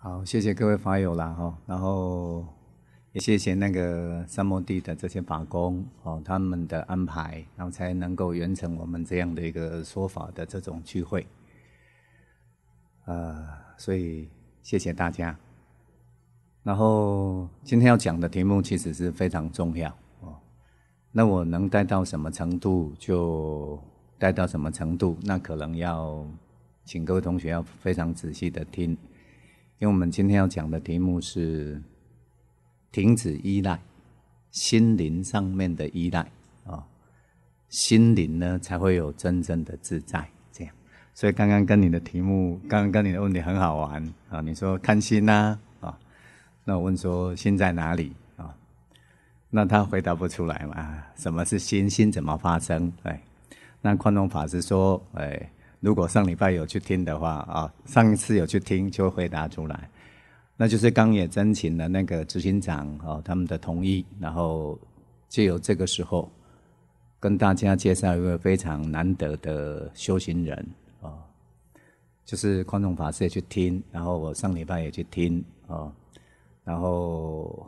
好，谢谢各位法友了哈，然后也谢谢那个三摩地的这些法工哦，他们的安排，然后才能够完成我们这样的一个说法的这种聚会。呃，所以谢谢大家。然后今天要讲的题目其实是非常重要哦，那我能带到什么程度就带到什么程度，那可能要请各位同学要非常仔细的听。因为我们今天要讲的题目是停止依赖，心灵上面的依赖啊，心灵呢才会有真正的自在。这样，所以刚刚跟你的题目，刚刚跟你的问题很好玩啊。你说看心呐啊，那我问说心在哪里啊？那他回答不出来嘛？什么是心？心怎么发生？对，那宽容法师说，哎。如果上礼拜有去听的话啊，上一次有去听就回答出来，那就是刚也征请了那个执行长哦他们的同意，然后借有这个时候跟大家介绍一位非常难得的修行人啊，就是宽容法师也去听，然后我上礼拜也去听啊，然后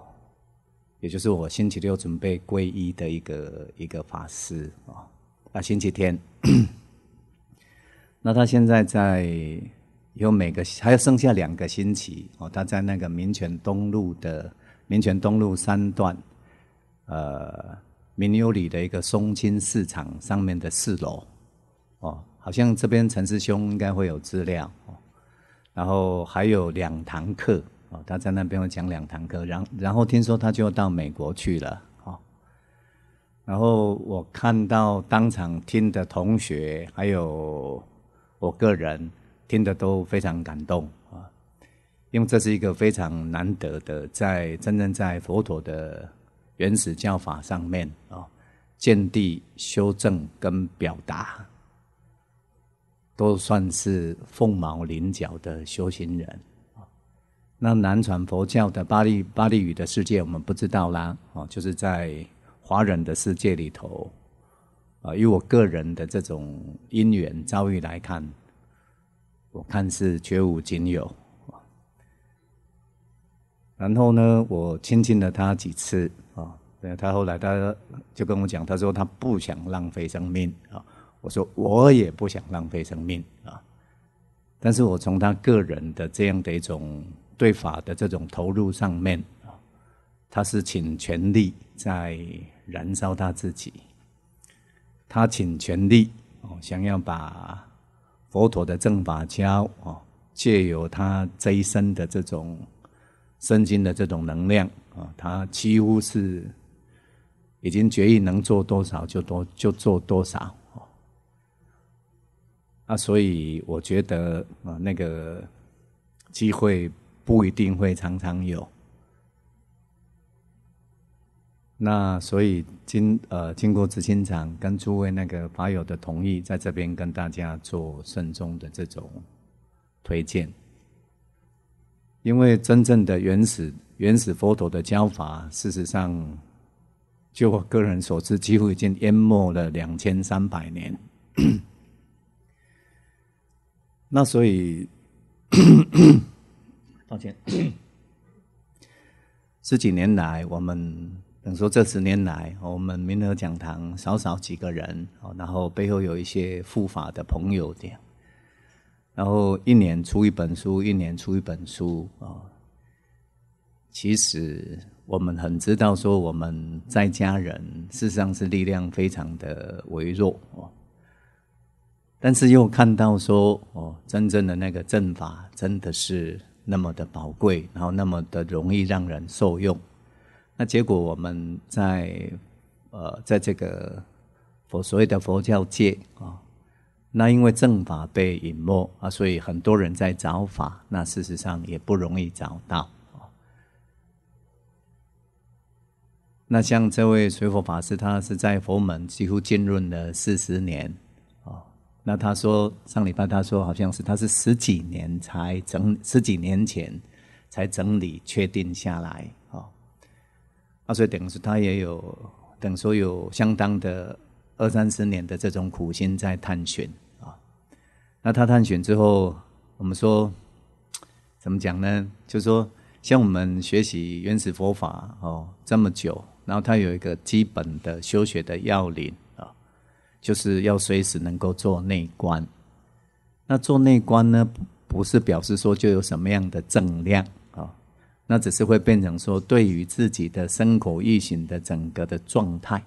也就是我星期六准备皈依的一个一个法师啊，啊星期天。那他现在在有每个，还有剩下两个星期哦，他在那个民权东路的民权东路三段，呃，民有里的一个松青市场上面的四楼哦，好像这边陈师兄应该会有资料哦，然后还有两堂课哦，他在那边会讲两堂课，然然后听说他就要到美国去了哦，然后我看到当场听的同学还有。我个人听得都非常感动啊，因为这是一个非常难得的，在真正在佛陀的原始教法上面啊，见地修正跟表达，都算是凤毛麟角的修行人那南传佛教的巴利巴利语的世界，我们不知道啦啊，就是在华人的世界里头。啊，以我个人的这种因缘遭遇来看，我看是绝无仅有。然后呢，我亲近了他几次啊，那他后来他就跟我讲，他说他不想浪费生命啊。我说我也不想浪费生命啊。但是我从他个人的这样的一种对法的这种投入上面啊，他是请全力在燃烧他自己。他请全力哦，想要把佛陀的正法教哦，借由他这一生的这种身心的这种能量啊，他几乎是已经决议能做多少就多就做多少哦。啊，所以我觉得啊，那个机会不一定会常常有。那所以经呃经过紫清长跟诸位那个法友的同意，在这边跟大家做慎重的这种推荐，因为真正的原始原始佛陀的教法，事实上，就我个人所知，几乎已经淹没了两千三百年。那所以，抱歉，十几年来我们。等说这十年来，我们明德讲堂少少几个人，哦，然后背后有一些护法的朋友这样，然后一年出一本书，一年出一本书，哦，其实我们很知道说我们在家人事实上是力量非常的微弱哦，但是又看到说哦，真正的那个阵法真的是那么的宝贵，然后那么的容易让人受用。那结果我们在呃，在这个佛所谓的佛教界啊，那因为正法被隐没啊，所以很多人在找法，那事实上也不容易找到啊。那像这位水佛法师，他是在佛门几乎浸润了四十年啊。那他说上礼拜他说好像是他是十几年才整十几年前才整理确定下来。那所以等于说，他也有等说有相当的二三十年的这种苦心在探寻啊。那他探寻之后，我们说怎么讲呢？就是说，像我们学习原始佛法哦这么久，然后他有一个基本的修学的要领啊，就是要随时能够做内观。那做内观呢，不是表示说就有什么样的正量。那只是会变成说，对于自己的生、口、意、行的整个的状态，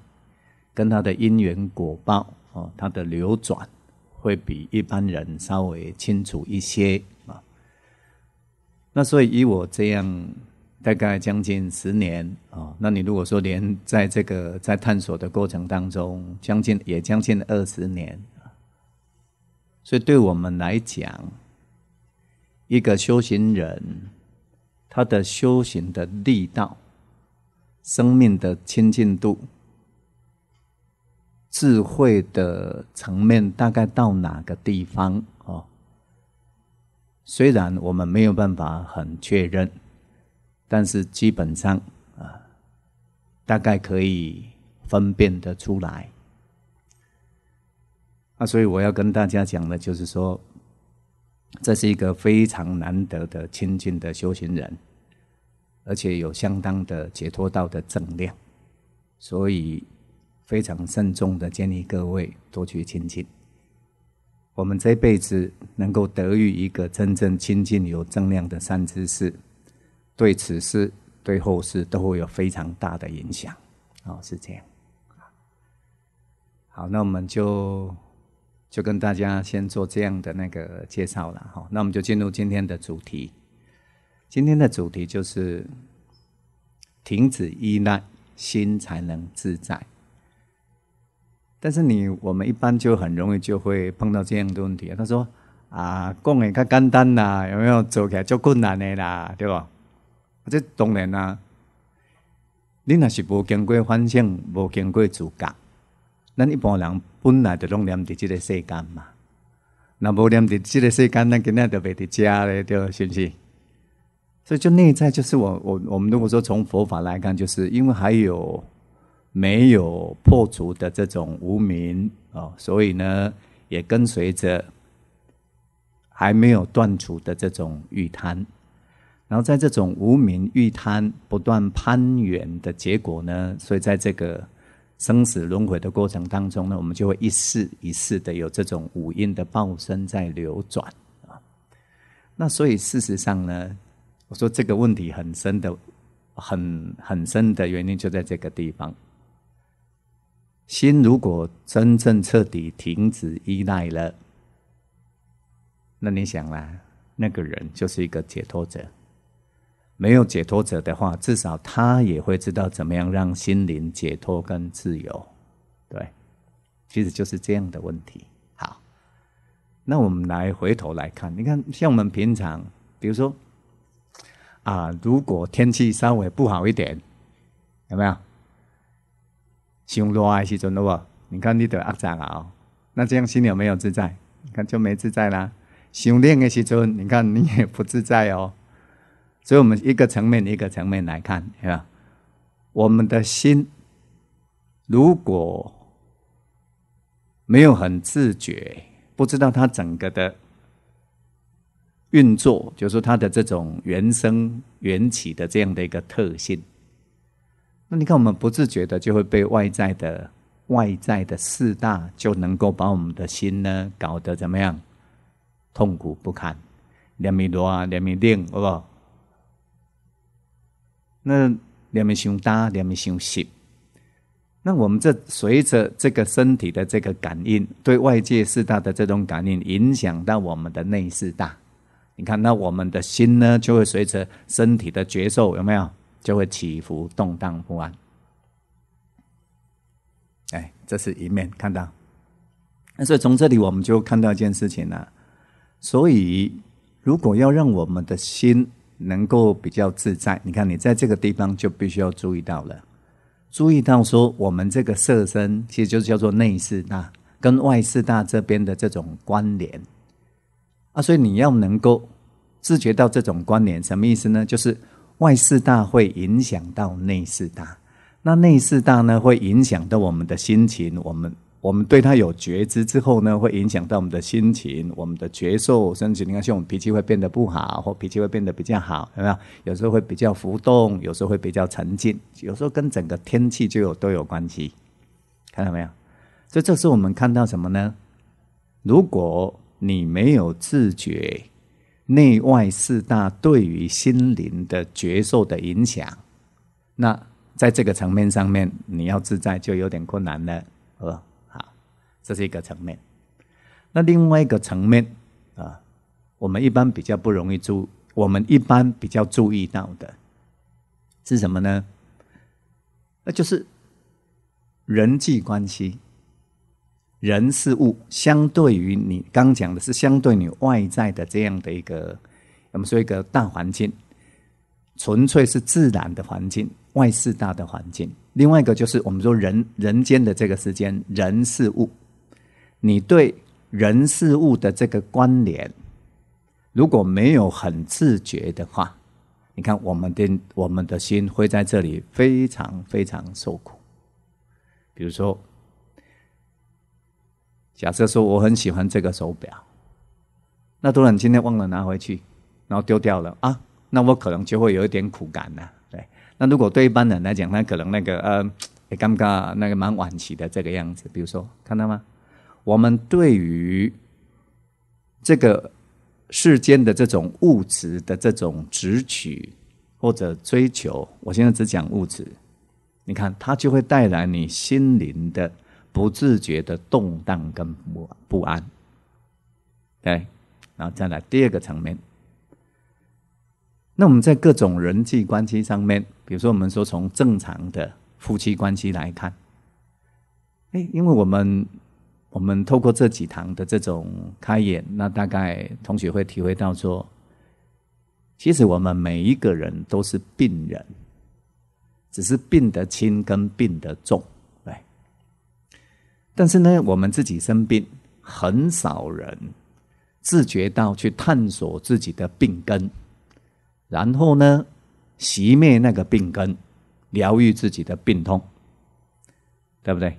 跟他的因缘果报哦，他的流转，会比一般人稍微清楚一些啊。那所以以我这样大概将近十年啊，那你如果说连在这个在探索的过程当中，将近也将近二十年所以对我们来讲，一个修行人。他的修行的力道、生命的亲近度、智慧的层面，大概到哪个地方哦？虽然我们没有办法很确认，但是基本上啊，大概可以分辨得出来。那所以我要跟大家讲的就是说。这是一个非常难得的亲近的修行人，而且有相当的解脱道的正量，所以非常慎重的建议各位多去亲近。我们这辈子能够得遇一个真正亲近有正量的善知识，对此事、对后世都会有非常大的影响。哦，是这样。好，那我们就。就跟大家先做这样的那个介绍了哈，那我们就进入今天的主题。今天的主题就是停止依赖，心才能自在。但是你我们一般就很容易就会碰到这样的问题啊，他说啊，讲诶较简单啦，有没有做起来就困难的啦，对吧？这当然啦，你那是无经过反省，无经过自省。那一般人本来就拢连在这个世间嘛，那无连在这个世间，那肯定就袂得食嘞，对，是不是？所以就内在就是我我我们如果说从佛法来看，就是因为还有没有破除的这种无明哦，所以呢，也跟随着还没有断除的这种欲贪，然后在这种无名欲贪不断攀援的结果呢，所以在这个。生死轮回的过程当中呢，我们就会一世一世的有这种五蕴的报身在流转啊。那所以事实上呢，我说这个问题很深的，很很深的原因就在这个地方。心如果真正彻底停止依赖了，那你想啦，那个人就是一个解脱者。没有解脱者的话，至少他也会知道怎么样让心灵解脱跟自由。对，其实就是这样的问题。好，那我们来回头来看，你看，像我们平常，比如说，啊，如果天气稍微不好一点，有没有？想落的时阵，对不？你看你得压涨啊，那这样心里有没有自在？你看就没自在啦。想冷的时阵，你看你也不自在哦。所以我们一个层面一个层面来看，是吧？我们的心如果没有很自觉，不知道它整个的运作，就是它的这种原生缘起的这样的一个特性。那你看，我们不自觉的就会被外在的外在的四大，就能够把我们的心呢搞得怎么样痛苦不堪？两米多啊，两米定，好不。那两面相大，两面相小。那我们这随着这个身体的这个感应，对外界四大”的这种感应，影响到我们的内四大。你看，那我们的心呢，就会随着身体的觉受，有没有？就会起伏动荡不安。哎，这是一面看到。那所以从这里我们就看到一件事情了。所以，如果要让我们的心，能够比较自在，你看你在这个地方就必须要注意到了，注意到说我们这个色身其实就是叫做内四大跟外四大这边的这种关联啊，所以你要能够自觉到这种关联，什么意思呢？就是外四大会影响到内四大，那内四大呢会影响到我们的心情，我们。我们对它有觉知之后呢，会影响到我们的心情、我们的觉受，甚至你看像我们脾气会变得不好，或脾气会变得比较好，有没有？有时候会比较浮动，有时候会比较沉静，有时候跟整个天气就有都有关系。看到没有？所以这是我们看到什么呢？如果你没有自觉内外四大对于心灵的觉受的影响，那在这个层面上面，你要自在就有点困难了，呃。这是一个层面，那另外一个层面啊，我们一般比较不容易注，我们一般比较注意到的是什么呢？那就是人际关系，人事物相对于你刚讲的是相对你外在的这样的一个，我们说一个大环境，纯粹是自然的环境、外事大的环境。另外一个就是我们说人人间的这个时间，人事物。你对人事物的这个关联，如果没有很自觉的话，你看我们的我们的心会在这里非常非常受苦。比如说，假设说我很喜欢这个手表，那突然今天忘了拿回去，然后丢掉了啊，那我可能就会有一点苦感呢。对，那如果对一般人来讲，那可能那个呃，刚刚那个蛮晚期的这个样子，比如说看到吗？我们对于这个世间的这种物质的这种攫取或者追求，我现在只讲物质，你看它就会带来你心灵的不自觉的动荡跟不不安。对，然后再来第二个层面，那我们在各种人际关系上面，比如说我们说从正常的夫妻关系来看，哎，因为我们。我们透过这几堂的这种开眼，那大概同学会体会到说，其实我们每一个人都是病人，只是病得轻跟病得重，对。但是呢，我们自己生病，很少人自觉到去探索自己的病根，然后呢，熄灭那个病根，疗愈自己的病痛，对不对？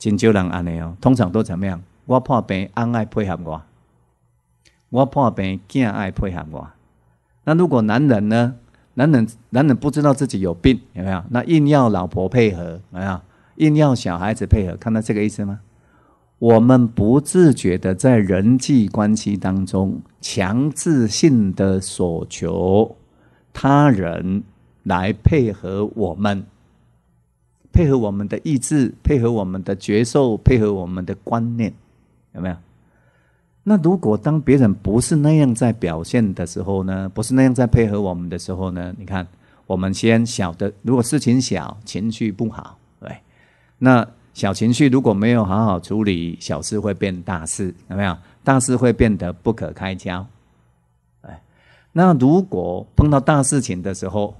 真少人安尼哦，通常都怎么样？我破病，爱配合我；我破病，囝爱配合我。那如果男人呢？男人男人不知道自己有病，有没有？那硬要老婆配合，有没有？硬要小孩子配合，看到这个意思吗？我们不自觉的在人际关系当中，强制性的索求他人来配合我们。配合我们的意志，配合我们的觉受，配合我们的观念，有没有？那如果当别人不是那样在表现的时候呢？不是那样在配合我们的时候呢？你看，我们先小的，如果事情小，情绪不好，对。那小情绪如果没有好好处理，小事会变大事，有没有？大事会变得不可开交。哎，那如果碰到大事情的时候，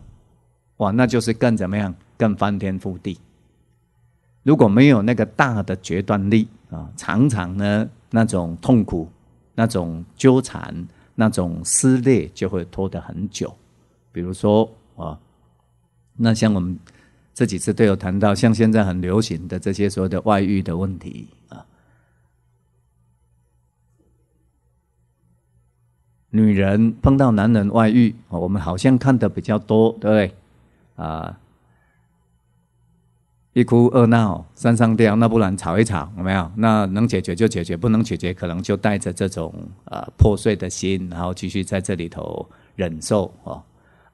哇，那就是更怎么样？更翻天覆地，如果没有那个大的决断力啊，常常呢那种痛苦、那种纠缠、那种撕裂就会拖得很久。比如说啊，那像我们这几次都有谈到，像现在很流行的这些所谓的外遇的问题啊，女人碰到男人外遇啊，我们好像看的比较多，对不对啊？一哭二闹三上吊，那不然吵一吵有没有？那能解决就解决，不能解决可能就带着这种呃破碎的心，然后继续在这里头忍受哦。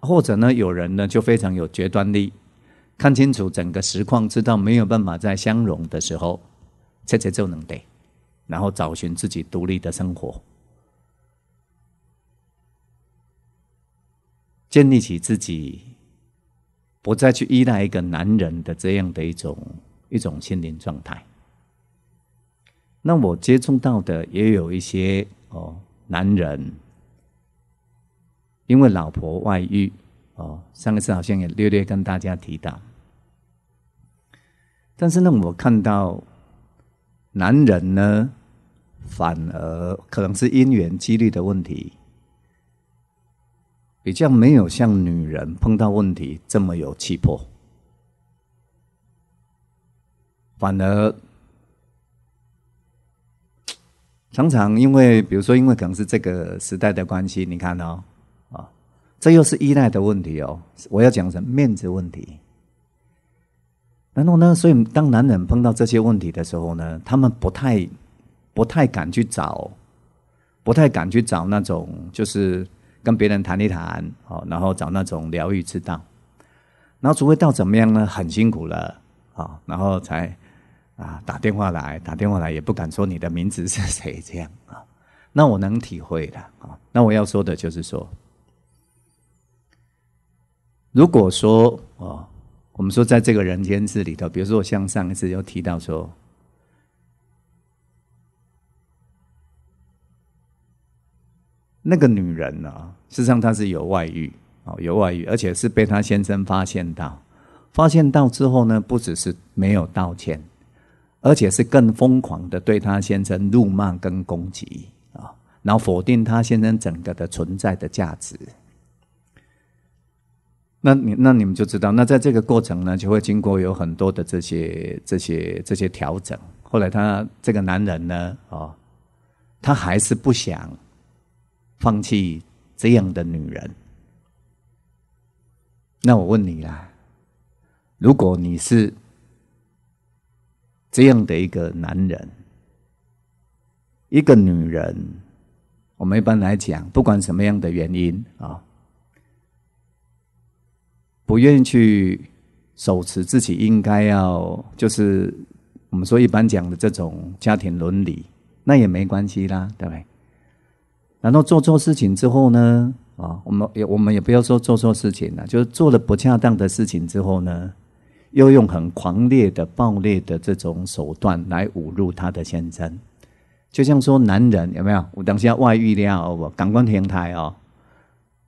或者呢，有人呢就非常有决断力，看清楚整个实况，知道没有办法再相容的时候，切切就能得，然后找寻自己独立的生活，建立起自己。不再去依赖一个男人的这样的一种一种心灵状态。那我接触到的也有一些哦，男人因为老婆外遇哦，上一次好像也略略跟大家提到。但是呢，我看到男人呢，反而可能是因缘机率的问题。比较没有像女人碰到问题这么有气魄，反而常常因为，比如说，因为可能是这个时代的关系，你看哦，啊，这又是依赖的问题哦。我要讲成面子问题，然后呢，所以当男人碰到这些问题的时候呢，他们不太、不太敢去找，不太敢去找那种就是。跟别人谈一谈，哦，然后找那种疗愈之道，然后除非到怎么样呢？很辛苦了，啊，然后才啊打电话来，打电话来也不敢说你的名字是谁，这样啊。那我能体会的，啊，那我要说的就是说，如果说哦，我们说在这个人间世里头，比如说我像上一次有提到说。那个女人呢？事实上，她是有外遇啊，有外遇，而且是被她先生发现到，发现到之后呢，不只是没有道歉，而且是更疯狂的对她先生怒骂跟攻击啊，然后否定她先生整个的存在的价值。那你那你们就知道，那在这个过程呢，就会经过有很多的这些、这些、这些调整。后来，他这个男人呢，哦，他还是不想。放弃这样的女人，那我问你啦，如果你是这样的一个男人，一个女人，我们一般来讲，不管什么样的原因啊，不愿意去手持自己应该要，就是我们说一般讲的这种家庭伦理，那也没关系啦，对不对？然后做错事情之后呢，啊，我们也我们也不要说做错事情了，就是做了不恰当的事情之后呢，又用很狂烈的、暴烈的这种手段来侮辱他的先生，就像说男人有没有？我等下外遇了，感官平台哦，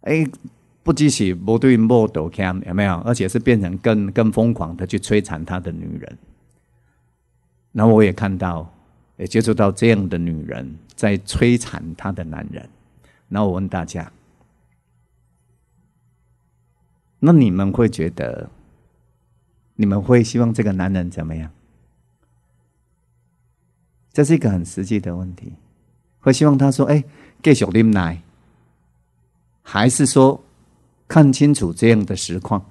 哎，不只是不对，莫抖看有没有？而且是变成更更疯狂的去摧残他的女人。然后我也看到。也接触到这样的女人，在摧残她的男人。那我问大家，那你们会觉得，你们会希望这个男人怎么样？这是一个很实际的问题。会希望他说：“哎，继续领奶？”还是说看清楚这样的实况？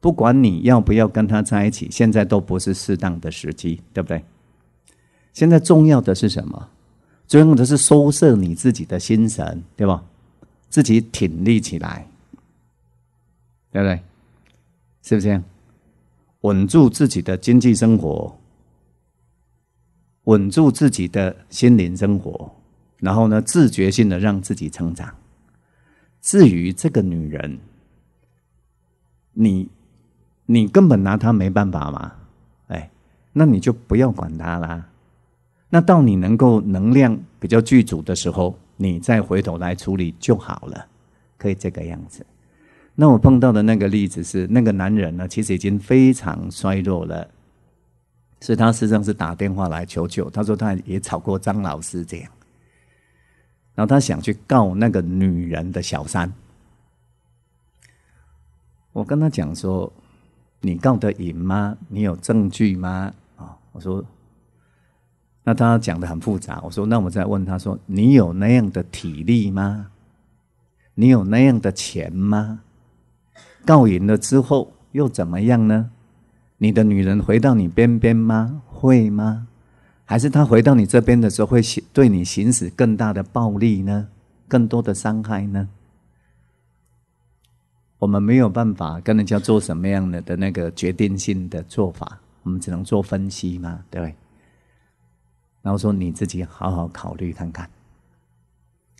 不管你要不要跟他在一起，现在都不是适当的时机，对不对？现在重要的是什么？重要的是收摄你自己的心神，对吧？自己挺立起来，对不对？是不是？稳住自己的经济生活，稳住自己的心灵生活，然后呢，自觉性的让自己成长。至于这个女人，你你根本拿她没办法嘛？哎，那你就不要管她啦。那到你能够能量比较具足的时候，你再回头来处理就好了，可以这个样子。那我碰到的那个例子是，那个男人呢，其实已经非常衰弱了，所以他实际上是打电话来求救。他说他也吵过张老师这样，然后他想去告那个女人的小三。我跟他讲说，你告得赢吗？你有证据吗？啊，我说。那他讲的很复杂，我说那我再问他说：“你有那样的体力吗？你有那样的钱吗？告赢了之后又怎么样呢？你的女人回到你边边吗？会吗？还是他回到你这边的时候会对你行使更大的暴力呢？更多的伤害呢？我们没有办法跟人家做什么样的的那个决定性的做法，我们只能做分析嘛，对。”然后说你自己好好考虑看看，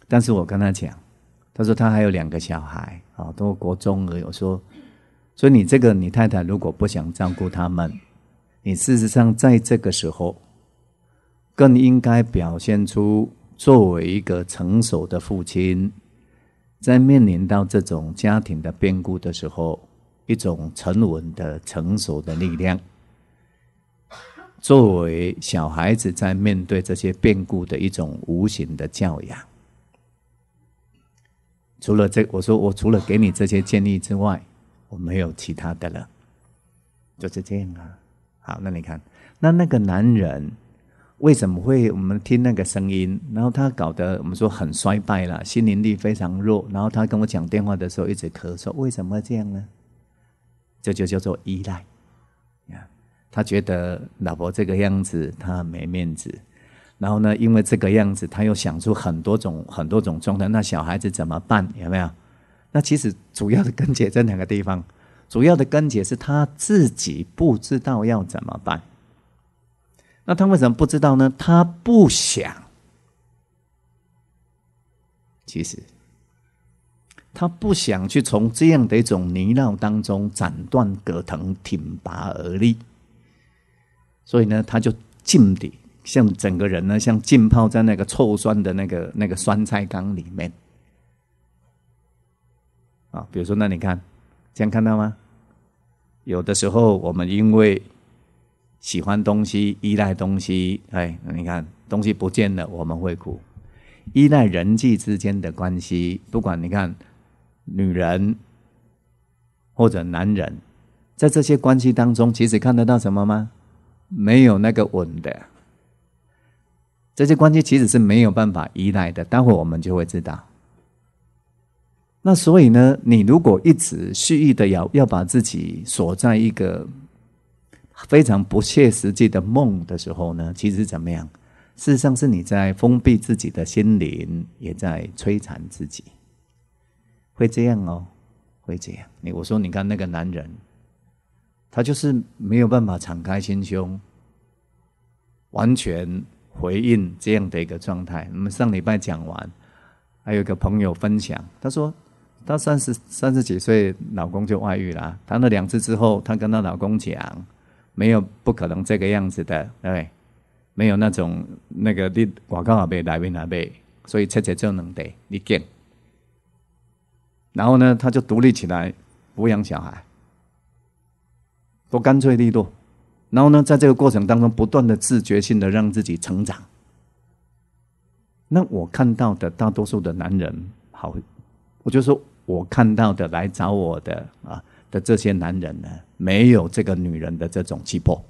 但是我跟他讲，他说他还有两个小孩啊，都国中了。我说，所以你这个你太太如果不想照顾他们，你事实上在这个时候，更应该表现出作为一个成熟的父亲，在面临到这种家庭的变故的时候，一种沉稳的成熟的力量。作为小孩子在面对这些变故的一种无形的教养，除了这，我说我除了给你这些建议之外，我没有其他的了，就是这样啊。好，那你看，那那个男人为什么会我们听那个声音，然后他搞得我们说很衰败了，心灵力非常弱，然后他跟我讲电话的时候一直咳嗽，为什么这样呢？这就叫做依赖。他觉得老婆这个样子，他很没面子。然后呢，因为这个样子，他又想出很多种、很多种状态。那小孩子怎么办？有没有？那其实主要的根结在两个地方。主要的根结是他自己不知道要怎么办。那他为什么不知道呢？他不想。其实，他不想去从这样的一种泥淖当中斩断葛藤，挺拔而立。所以呢，他就浸底，像整个人呢，像浸泡在那个臭酸的那个那个酸菜缸里面，啊，比如说，那你看，这样看到吗？有的时候我们因为喜欢东西、依赖东西，哎，你看东西不见了，我们会哭；依赖人际之间的关系，不管你看女人或者男人，在这些关系当中，其实看得到什么吗？没有那个稳的，这些关系其实是没有办法依赖的。待会我们就会知道。那所以呢，你如果一直蓄意的要要把自己锁在一个非常不切实际的梦的时候呢，其实怎么样？事实上是你在封闭自己的心灵，也在摧残自己。会这样哦，会这样。你我说，你看那个男人。他就是没有办法敞开心胸，完全回应这样的一个状态。我们上礼拜讲完，还有个朋友分享，他说他三十三十几岁，老公就外遇啦。谈了两次之后，她跟她老公讲，没有不可能这个样子的，对，没有那种那个你广告也别来，宾来别。所以切切就能得，你见。然后呢，她就独立起来，抚养小孩。都干脆利落，然后呢，在这个过程当中，不断的自觉性的让自己成长。那我看到的大多数的男人，好，我就说我看到的来找我的啊的这些男人呢，没有这个女人的这种气魄。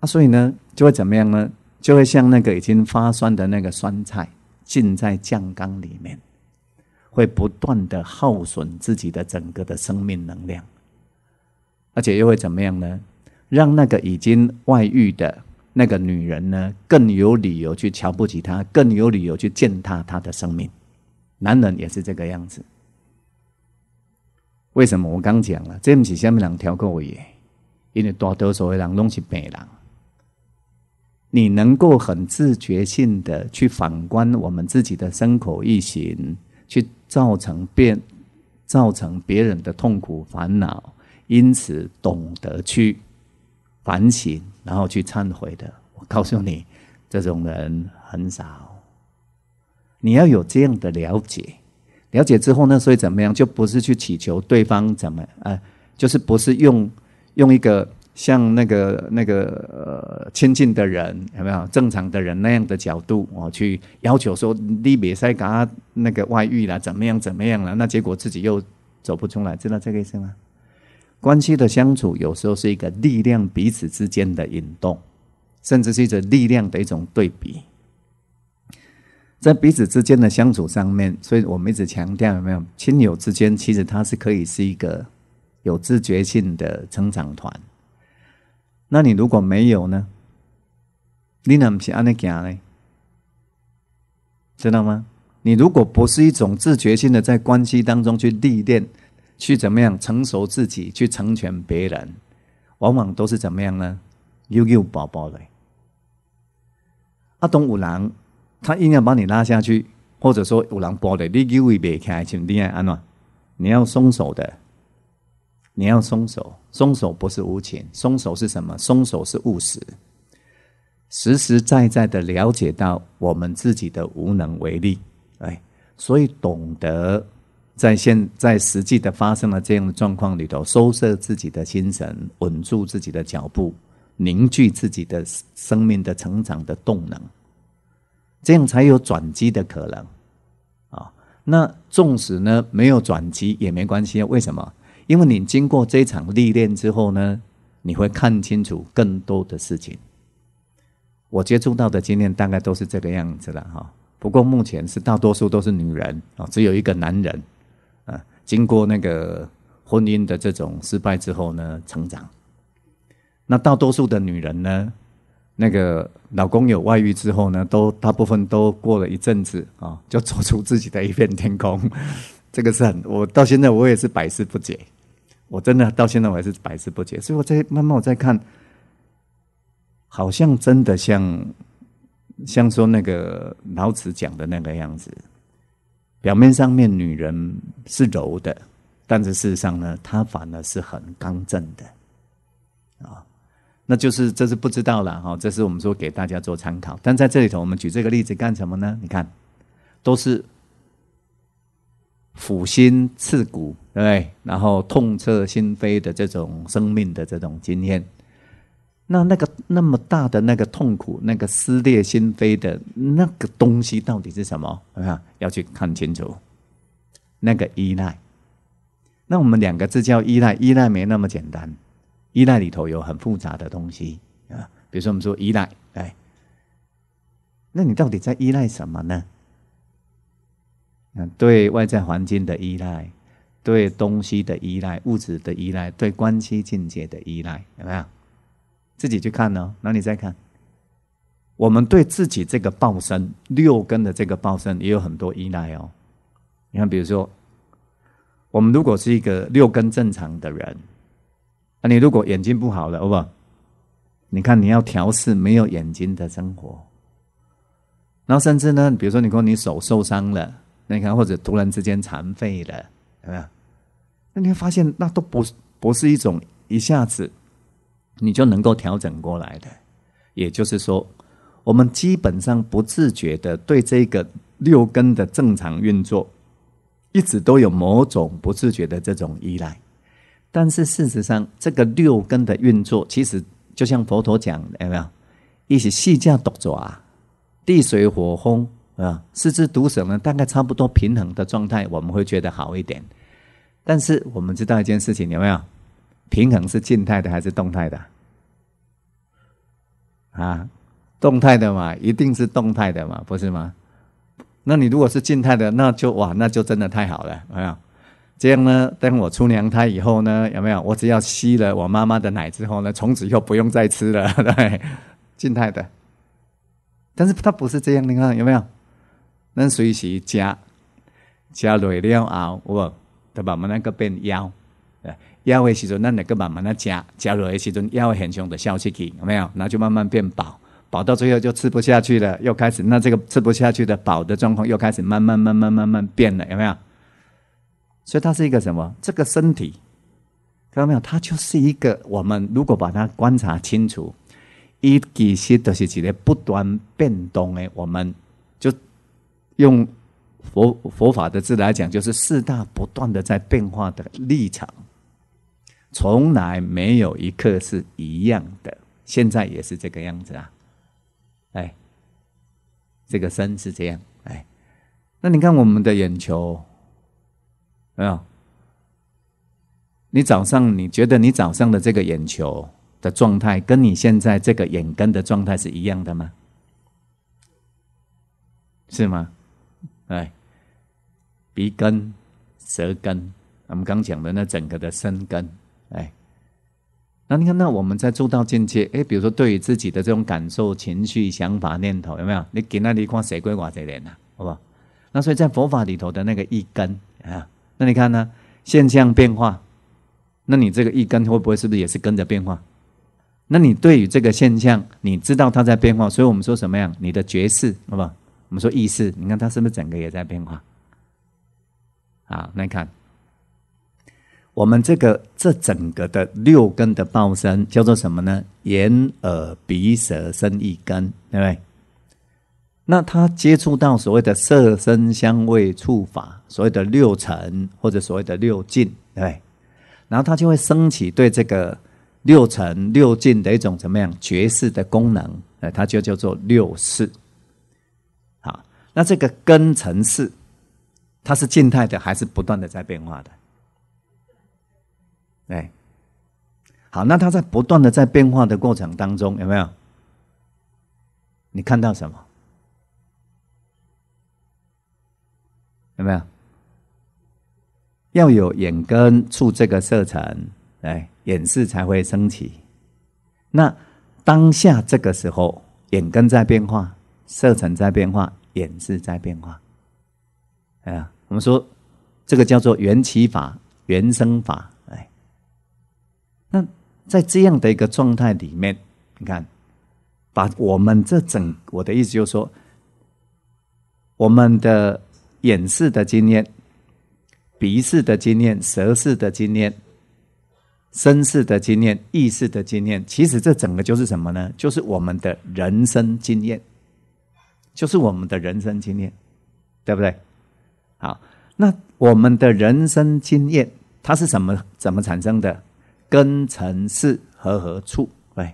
啊，所以呢，就会怎么样呢？就会像那个已经发酸的那个酸菜浸在酱缸里面。会不断的耗损自己的整个的生命能量，而且又会怎么样呢？让那个已经外遇的那个女人呢，更有理由去瞧不起他，更有理由去践踏他的生命。男人也是这个样子。为什么？我刚讲了，这不是下面人挑拨我因为大多数的人拢是白人。你能够很自觉性的去反观我们自己的身口意行。去造成变，造成别人的痛苦烦恼，因此懂得去反省，然后去忏悔的。我告诉你，这种人很少。你要有这样的了解，了解之后呢，所以怎么样，就不是去祈求对方怎么，呃，就是不是用用一个。像那个那个呃亲近的人有没有正常的人那样的角度，我去要求说你别再搞那个外遇了，怎么样怎么样了？那结果自己又走不出来，知道这个意思吗？关系的相处有时候是一个力量彼此之间的引动，甚至是一种力量的一种对比，在彼此之间的相处上面，所以我们一直强调有没有亲友之间，其实它是可以是一个有自觉性的成长团。那你如果没有呢？你那不是安尼行呢？知道吗？你如果不是一种自觉性的在关系当中去历练，去怎么样成熟自己，去成全别人，往往都是怎么样呢？悠悠宝宝的，阿东有人，他硬要把你拉下去，或者说有人抱的，你就会袂开心，你安那，你要松手的，你要松手。松手不是无情，松手是什么？松手是务实，实实在在的了解到我们自己的无能为力，哎，所以懂得在现在实际的发生了这样的状况里头，收摄自己的心神，稳住自己的脚步，凝聚自己的生命的成长的动能，这样才有转机的可能啊！那纵使呢没有转机也没关系，为什么？因为你经过这场历练之后呢，你会看清楚更多的事情。我接触到的经验大概都是这个样子了哈。不过目前是大多数都是女人啊，只有一个男人啊。经过那个婚姻的这种失败之后呢，成长。那大多数的女人呢，那个老公有外遇之后呢，都大部分都过了一阵子啊，就走出自己的一片天空。这个是很，我到现在我也是百思不解。我真的到现在我还是百思不解，所以我在慢慢我在看，好像真的像像说那个老子讲的那个样子，表面上面女人是柔的，但是事实上呢，她反而是很刚正的，啊，那就是这是不知道了哈，这是我们说给大家做参考。但在这里头，我们举这个例子干什么呢？你看，都是。抚心刺骨，对不对？然后痛彻心扉的这种生命的这种经验，那那个那么大的那个痛苦，那个撕裂心扉的那个东西到底是什么？有没有要去看清楚？那个依赖，那我们两个字叫依赖，依赖没那么简单，依赖里头有很复杂的东西啊。比如说我们说依赖，哎，那你到底在依赖什么呢？对外在环境的依赖，对东西的依赖，物质的依赖，对关系境界的依赖，有没有？自己去看呢？那你再看，我们对自己这个报身六根的这个报身也有很多依赖哦。你看，比如说，我们如果是一个六根正常的人，那你如果眼睛不好了，好不好？你看，你要调试没有眼睛的生活。然后甚至呢，比如说，你说你手受伤了。那你看，或者突然之间残废了，有没有？那你会发现，那都不是不是一种一下子你就能够调整过来的。也就是说，我们基本上不自觉的对这个六根的正常运作，一直都有某种不自觉的这种依赖。但是事实上，这个六根的运作，其实就像佛陀讲，有没有？一是细象独啊，地水火风。啊，四肢独省呢，大概差不多平衡的状态，我们会觉得好一点。但是我们知道一件事情，有没有平衡是静态的还是动态的？啊，动态的嘛，一定是动态的嘛，不是吗？那你如果是静态的，那就哇，那就真的太好了，有没有？这样呢，等我出娘胎以后呢，有没有？我只要吸了我妈妈的奶之后呢，从此以后不用再吃了，对，静态的。但是它不是这样你看有没有？那随时加加累了后，我，不？它慢慢那个变腰，腰的时钟，那那个慢慢那加加累的时钟，腰很凶的消气去，有没有？那就慢慢变饱，饱到最后就吃不下去了，又开始那这个吃不下去的饱的状况，又开始慢慢慢慢慢慢变了，有没有？所以它是一个什么？这个身体看到没有？它就是一个我们如果把它观察清楚，一其实都是一个不断变动的，我们。用佛佛法的字来讲，就是四大不断的在变化的立场，从来没有一刻是一样的。现在也是这个样子啊，哎，这个身是这样，哎，那你看我们的眼球，没有？你早上你觉得你早上的这个眼球的状态，跟你现在这个眼根的状态是一样的吗？是吗？哎，鼻根、舌根，我们刚讲的那整个的身根，哎，那你看，那我们在做到境界，哎，比如说对于自己的这种感受、情绪、想法、念头，有没有？你给那里看谁归我谁连呢？好不好？那所以在佛法里头的那个一根啊，那你看呢，现象变化，那你这个一根会不会是不是也是跟着变化？那你对于这个现象，你知道它在变化，所以我们说什么呀？你的觉识，好不好？我们说意识，你看它是不是整个也在变化？啊，来看我们这个这整个的六根的报身叫做什么呢？眼耳鼻舌身意根，对不对？那他接触到所谓的色身、香味触法，所谓的六尘或者所谓的六境，对不对？然后他就会升起对这个六尘六境的一种怎么样觉识的功能？哎，它就叫做六识。那这个根层次，它是静态的还是不断的在变化的？哎，好，那它在不断的在变化的过程当中，有没有？你看到什么？有没有？要有眼根触这个色尘，哎，眼识才会升起。那当下这个时候，眼根在变化，色尘在变化。眼示在变化，哎呀，我们说这个叫做缘起法、缘生法。哎，那在这样的一个状态里面，你看，把我们这整，我的意思就是说，我们的眼视的经验、鼻视的经验、舌视的经验、身视的经验、意识的经验，其实这整个就是什么呢？就是我们的人生经验。就是我们的人生经验，对不对？好，那我们的人生经验，它是什么？怎么产生的？根尘是和何处？对，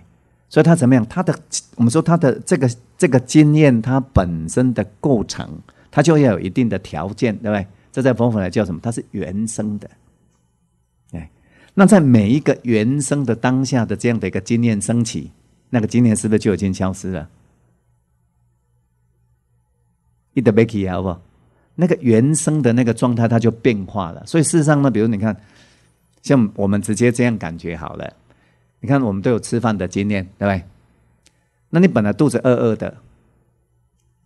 所以它怎么样？它的我们说它的这个这个经验，它本身的构成，它就要有一定的条件，对不对？这在佛法来叫什么？它是原生的。哎，那在每一个原生的当下的这样的一个经验升起，那个经验是不是就已经消失了？一的贝基好不？好？那个原生的那个状态，它就变化了。所以事实上呢，比如你看，像我们直接这样感觉好了。你看，我们都有吃饭的经验，对不对？那你本来肚子饿饿的，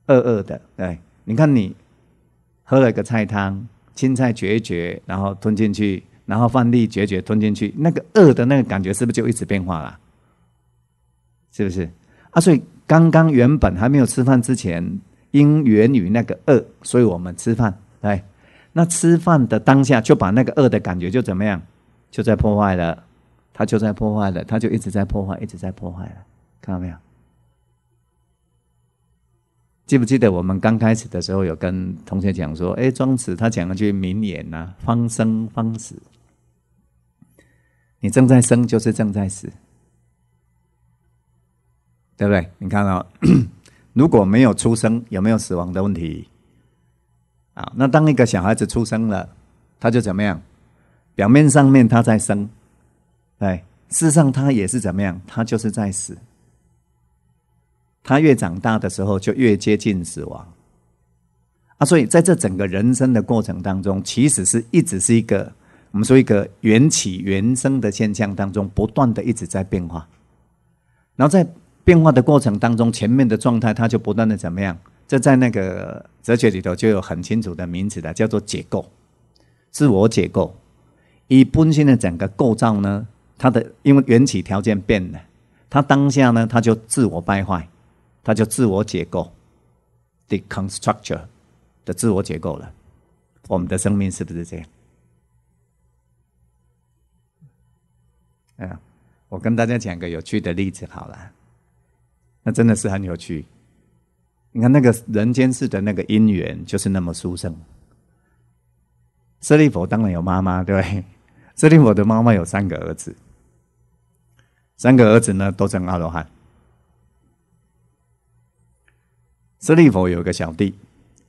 饿饿的，对？你看你喝了一个菜汤，青菜嚼一嚼，然后吞进去，然后饭粒嚼一嚼，吞进去，那个饿的那个感觉，是不是就一直变化了？是不是？啊，所以刚刚原本还没有吃饭之前。因缘于那个恶，所以我们吃饭。对。那吃饭的当下，就把那个恶的感觉就怎么样，就在破坏了。它就在破坏了，它就一直在破坏，一直在破坏了。看到没有？记不记得我们刚开始的时候有跟同学讲说，哎，庄子他讲了句名言呐：“方生方死。”你正在生，就是正在死，对不对？你看到。如果没有出生，有没有死亡的问题？啊，那当一个小孩子出生了，他就怎么样？表面上面他在生，对，事实上他也是怎么样？他就是在死。他越长大的时候，就越接近死亡。啊，所以在这整个人生的过程当中，其实是一直是一个我们说一个缘起缘生的现象当中，不断的一直在变化，然后在。变化的过程当中，前面的状态它就不断的怎么样？这在那个哲学里头就有很清楚的名词的，叫做解构，自我解构。以本身的整个构造呢，它的因为缘起条件变了，它当下呢，它就自我败坏，它就自我解构 t h e c o n s t r u c t o r 的自我解构了。我们的生命是不是这样？嗯，我跟大家讲个有趣的例子好了。那真的是很有趣，你看那个人间世的那个姻缘就是那么殊胜。舍利佛当然有妈妈，对不对？舍利佛的妈妈有三个儿子，三个儿子呢都成阿罗汉。舍利佛有个小弟，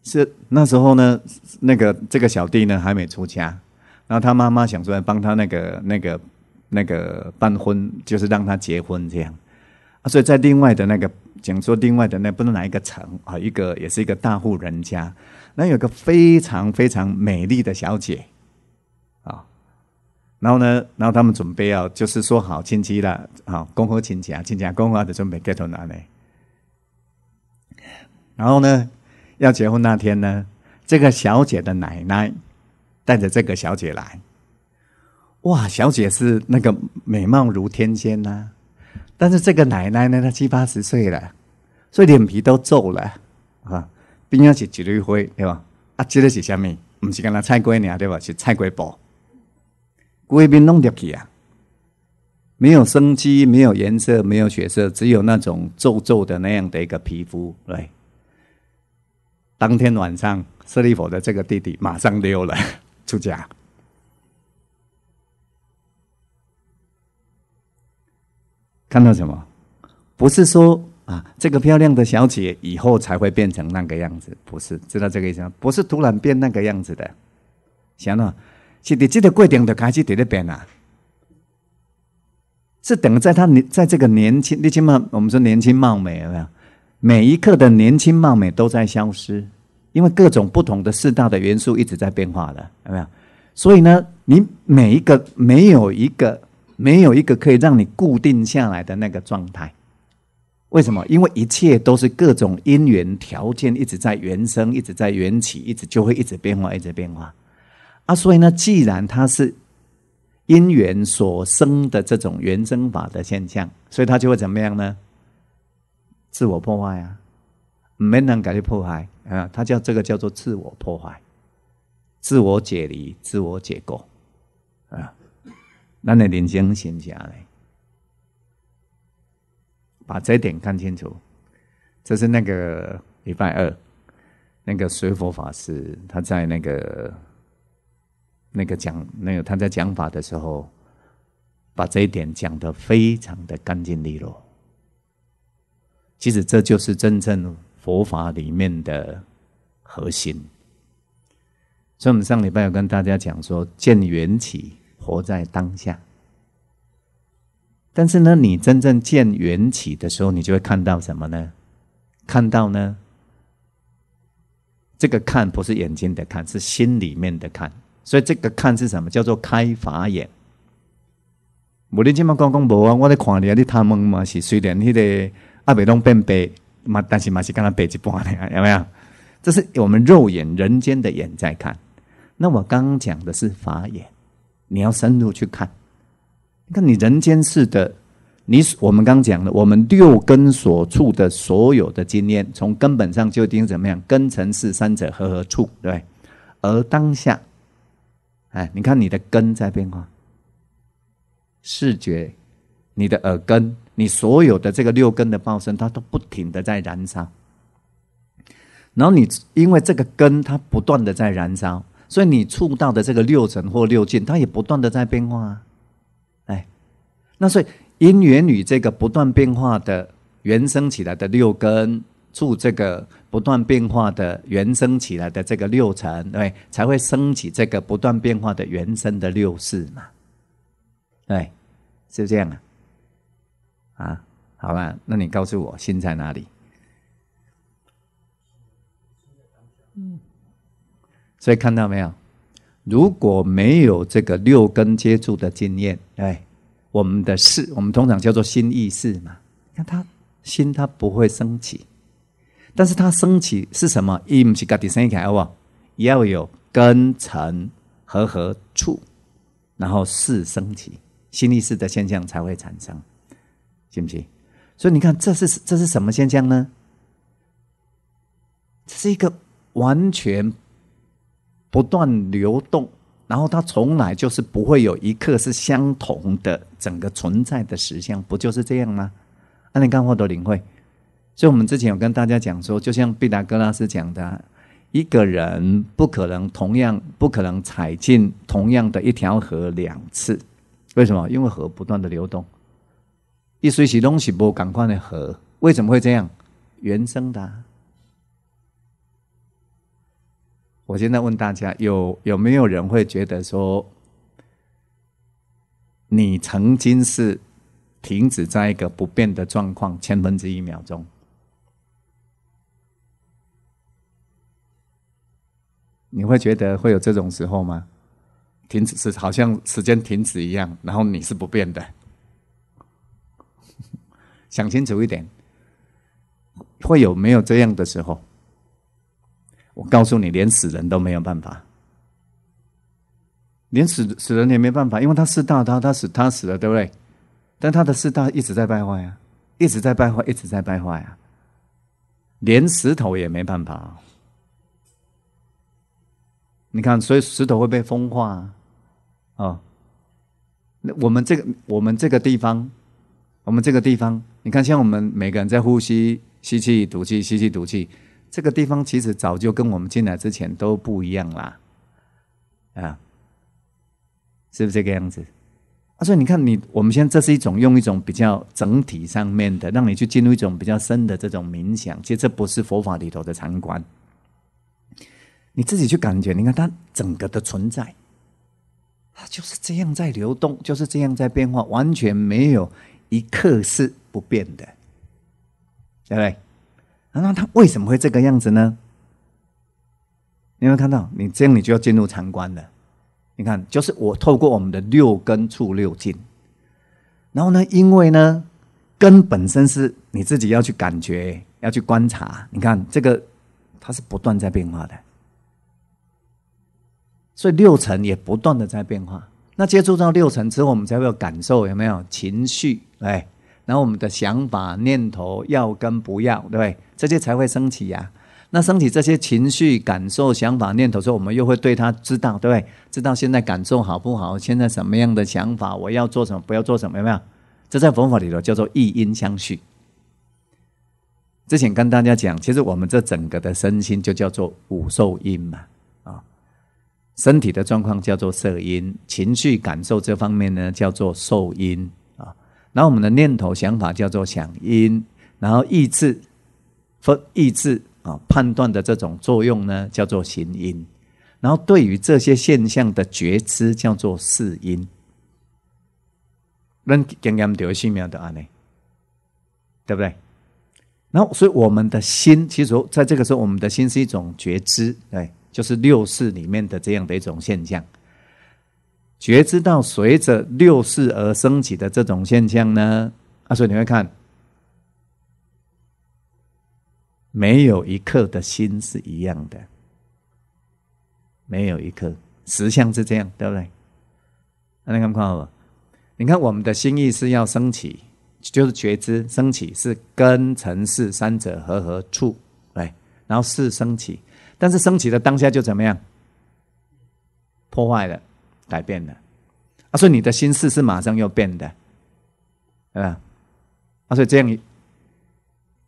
是那时候呢那个这个小弟呢还没出家，然后他妈妈想出来帮他那个那个那个办婚，就是让他结婚这样。所以在另外的那个，讲说另外的那，不是哪一个城啊，一个也是一个大户人家，那有个非常非常美丽的小姐啊，然后呢，然后他们准备要就是说好亲戚了，好恭贺亲戚啊，亲戚恭贺的准备 get 到哪里？然后呢，要结婚那天呢，这个小姐的奶奶带着这个小姐来，哇，小姐是那个美貌如天仙呐。但是这个奶奶呢，她七八十岁了，所以脸皮都皱了啊。边上是几缕灰，对吧？啊，这个是啥物？不是干那菜瓜娘，对吧？是菜瓜布，瓜皮弄掉去啊！没有生机，没有颜色，没有血色，只有那种皱皱的那样的一个皮肤。对，当天晚上舍利佛的这个弟弟马上溜了出家。看到什么？不是说啊，这个漂亮的小姐以后才会变成那个样子，不是，知道这个意思吗？不是突然变那个样子的，行了，是的，这个贵点的开始在那边啊，是等在他年，在这个年轻，你起码我们说年轻貌美，有没有？每一刻的年轻貌美都在消失，因为各种不同的四大的元素一直在变化的，有没有？所以呢，你每一个没有一个。没有一个可以让你固定下来的那个状态，为什么？因为一切都是各种因缘条件一直在原生，一直在缘起，一直就会一直变化，一直变化。啊，所以呢，既然它是因缘所生的这种原生法的现象，所以它就会怎么样呢？自我破坏啊，没能改变破坏啊，它叫这个叫做自我破坏、自我解离、自我解构。那你连经先下来，把这点看清楚。这是那个礼拜二，那个随佛法师，他在那个那个讲，那个他在讲法的时候，把这一点讲得非常的干净利落。其实这就是真正佛法里面的核心。所以我们上礼拜有跟大家讲说，见缘起。活在当下，但是呢，你真正见缘起的时候，你就会看到什么呢？看到呢，这个看不是眼睛的看，是心里面的看。所以这个看是什么？叫做开法眼。无论今毛讲讲无啊，我咧看你啊，你他们嘛是虽然迄个阿伯拢变白嘛，但是嘛是干那白一半咧，有没有？这是我们肉眼人间的眼在看。那我刚刚讲的是法眼。你要深入去看，你看你人间世的，你我们刚讲的，我们六根所处的所有的经验，从根本上究竟怎么样？根尘世三者合合处？对，而当下，哎，你看你的根在变化，视觉，你的耳根，你所有的这个六根的报声，它都不停的在燃烧，然后你因为这个根，它不断的在燃烧。所以你触到的这个六尘或六境，它也不断的在变化啊，哎，那所以因缘与这个不断变化的原生起来的六根，触这个不断变化的原生起来的这个六尘，对，才会升起这个不断变化的原生的六识嘛，对，是这样啊？啊，好吧，那你告诉我心在哪里？所以看到没有？如果没有这个六根接触的经验，哎，我们的事，我们通常叫做心意识嘛。你看，他心他不会升起，但是他升起是什么？一不是噶底生起来喔，要有根尘和合处，然后事升起，心意识的现象才会产生，信不信？所以你看，这是这是什么现象呢？这是一个完全。不断流动，然后它从来就是不会有一刻是相同的。整个存在的实相不就是这样吗？阿你陀获得领会。所以，我们之前有跟大家讲说，就像毕达哥拉斯讲的，一个人不可能同样不可能踩进同样的一条河两次。为什么？因为河不断的流动，一水洗东西不赶快的河。为什么会这样？原生的。我现在问大家，有有没有人会觉得说，你曾经是停止在一个不变的状况千分之一秒钟？你会觉得会有这种时候吗？停止是好像时间停止一样，然后你是不变的。想清楚一点，会有没有这样的时候？我告诉你，连死人都没有办法，连死死人也没办法，因为他四大，他他死他死了，对不对？但他的四大一直在败坏啊，一直在败坏，一直在败坏啊，连石头也没办法。你看，所以石头会被风化啊。那我们这个，我们这个地方，我们这个地方，你看，像我们每个人在呼吸，吸气、吐气，吸气、吐气。这个地方其实早就跟我们进来之前都不一样啦，啊，是不是这个样子？啊，所以你看，你我们现在这是一种用一种比较整体上面的，让你去进入一种比较深的这种冥想。其实这不是佛法里头的禅观，你自己去感觉。你看它整个的存在，它就是这样在流动，就是这样在变化，完全没有一刻是不变的，对不对？那他为什么会这个样子呢？你有没有看到？你这样你就要进入参观了。你看，就是我透过我们的六根触六境，然后呢，因为呢，根本身是你自己要去感觉、要去观察。你看，这个它是不断在变化的，所以六层也不断的在变化。那接触到六层之后，我们才会有感受有没有情绪？哎。然后我们的想法、念头、要跟不要，对不对？这些才会升起呀。那升起这些情绪、感受、想法、念头之后，我们又会对他知道，对不对？知道现在感受好不好？现在什么样的想法？我要做什么？不要做什么？有没有？这在佛法里头叫做一因相续。之前跟大家讲，其实我们这整个的身心就叫做五受因嘛，啊，身体的状况叫做色因，情绪感受这方面呢叫做受因。然后我们的念头想法叫做想因，然后意志、分意志啊判断的这种作用呢叫做行因，然后对于这些现象的觉知叫做事因。那刚刚掉一新苗的啊内，对不对？然后，所以我们的心，其实在这个时候，我们的心是一种觉知，对，就是六识里面的这样的一种现象。觉知到随着六事而升起的这种现象呢，啊，所以你会看，没有一刻的心是一样的，没有一刻实相是这样，对不对？你看看好不好？你看，我们的心意是要升起，就是觉知升起，是跟尘世三者合合处来，然后事升起，但是升起的当下就怎么样？破坏了。改变啊，他说你的心事是马上要变的，对吧？他说这样，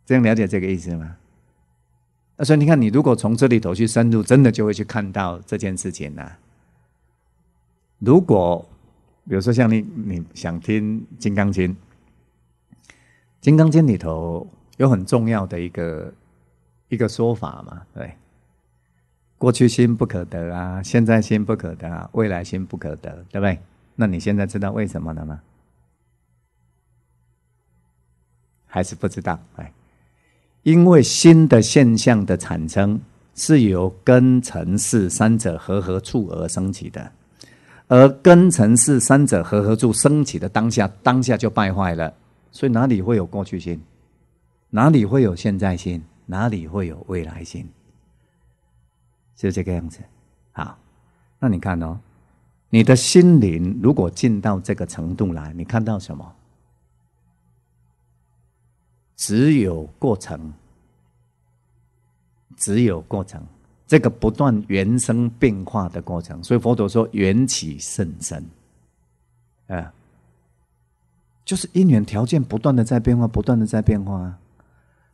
这样了解这个意思吗？他说你看，你如果从这里头去深入，真的就会去看到这件事情呐。如果比如说像你，你想听《金刚经》，《金刚经》里头有很重要的一个一个说法嘛，对。过去心不可得啊，现在心不可得啊，未来心不可得，对不对？那你现在知道为什么了吗？还是不知道？哎，因为新的现象的产生是由根、尘、世三者合合处而升起的，而根、尘、世三者合合处升起的当下，当下就败坏了，所以哪里会有过去心？哪里会有现在心？哪里会有未来心？就这个样子，好，那你看哦，你的心灵如果进到这个程度来，你看到什么？只有过程，只有过程，这个不断原生变化的过程。所以佛陀说，缘起甚深，啊，就是因缘条件不断的在变化，不断的在变化。啊。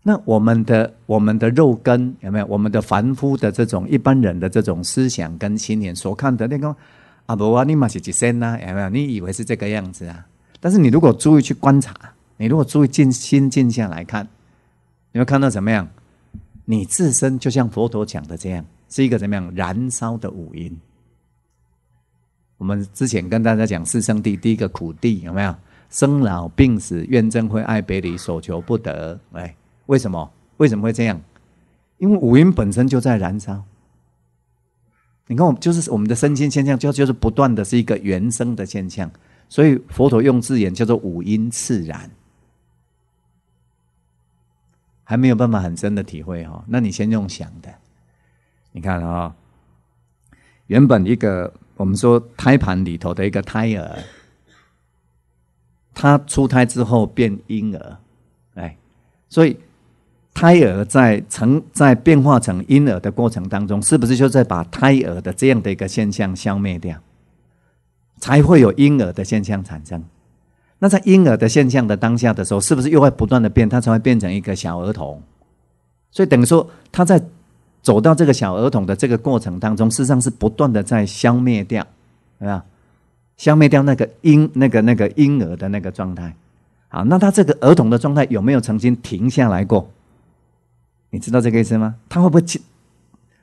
那我们的我们的肉根有没有？我们的凡夫的这种一般人的这种思想跟信念所看的那个阿波瓦尼玛是几森呐，有没有？你以为是这个样子啊？但是你如果注意去观察，你如果注意静心静下来看，你会看到怎么样？你自身就像佛陀讲的这样，是一个怎么样燃烧的五音。我们之前跟大家讲四圣地，第一个苦地有没有？生老病死、怨憎会、爱别离、所求不得，哎。为什么？为什么会这样？因为五音本身就在燃烧。你看，我就是我们的身心现象，就就是不断的是一个原生的现象，所以佛陀用字眼叫做五阴炽然，还没有办法很深的体会哈。那你先用想的，你看啊，原本一个我们说胎盘里头的一个胎儿，他出胎之后变婴儿，哎，所以。胎儿在成在变化成婴儿的过程当中，是不是就在把胎儿的这样的一个现象消灭掉，才会有婴儿的现象产生？那在婴儿的现象的当下的时候，是不是又会不断的变，它才会变成一个小儿童？所以等于说，他在走到这个小儿童的这个过程当中，事实上是不断的在消灭掉，对吧？消灭掉那个婴那个那个婴儿的那个状态。好，那他这个儿童的状态有没有曾经停下来过？你知道这个意思吗？它会不会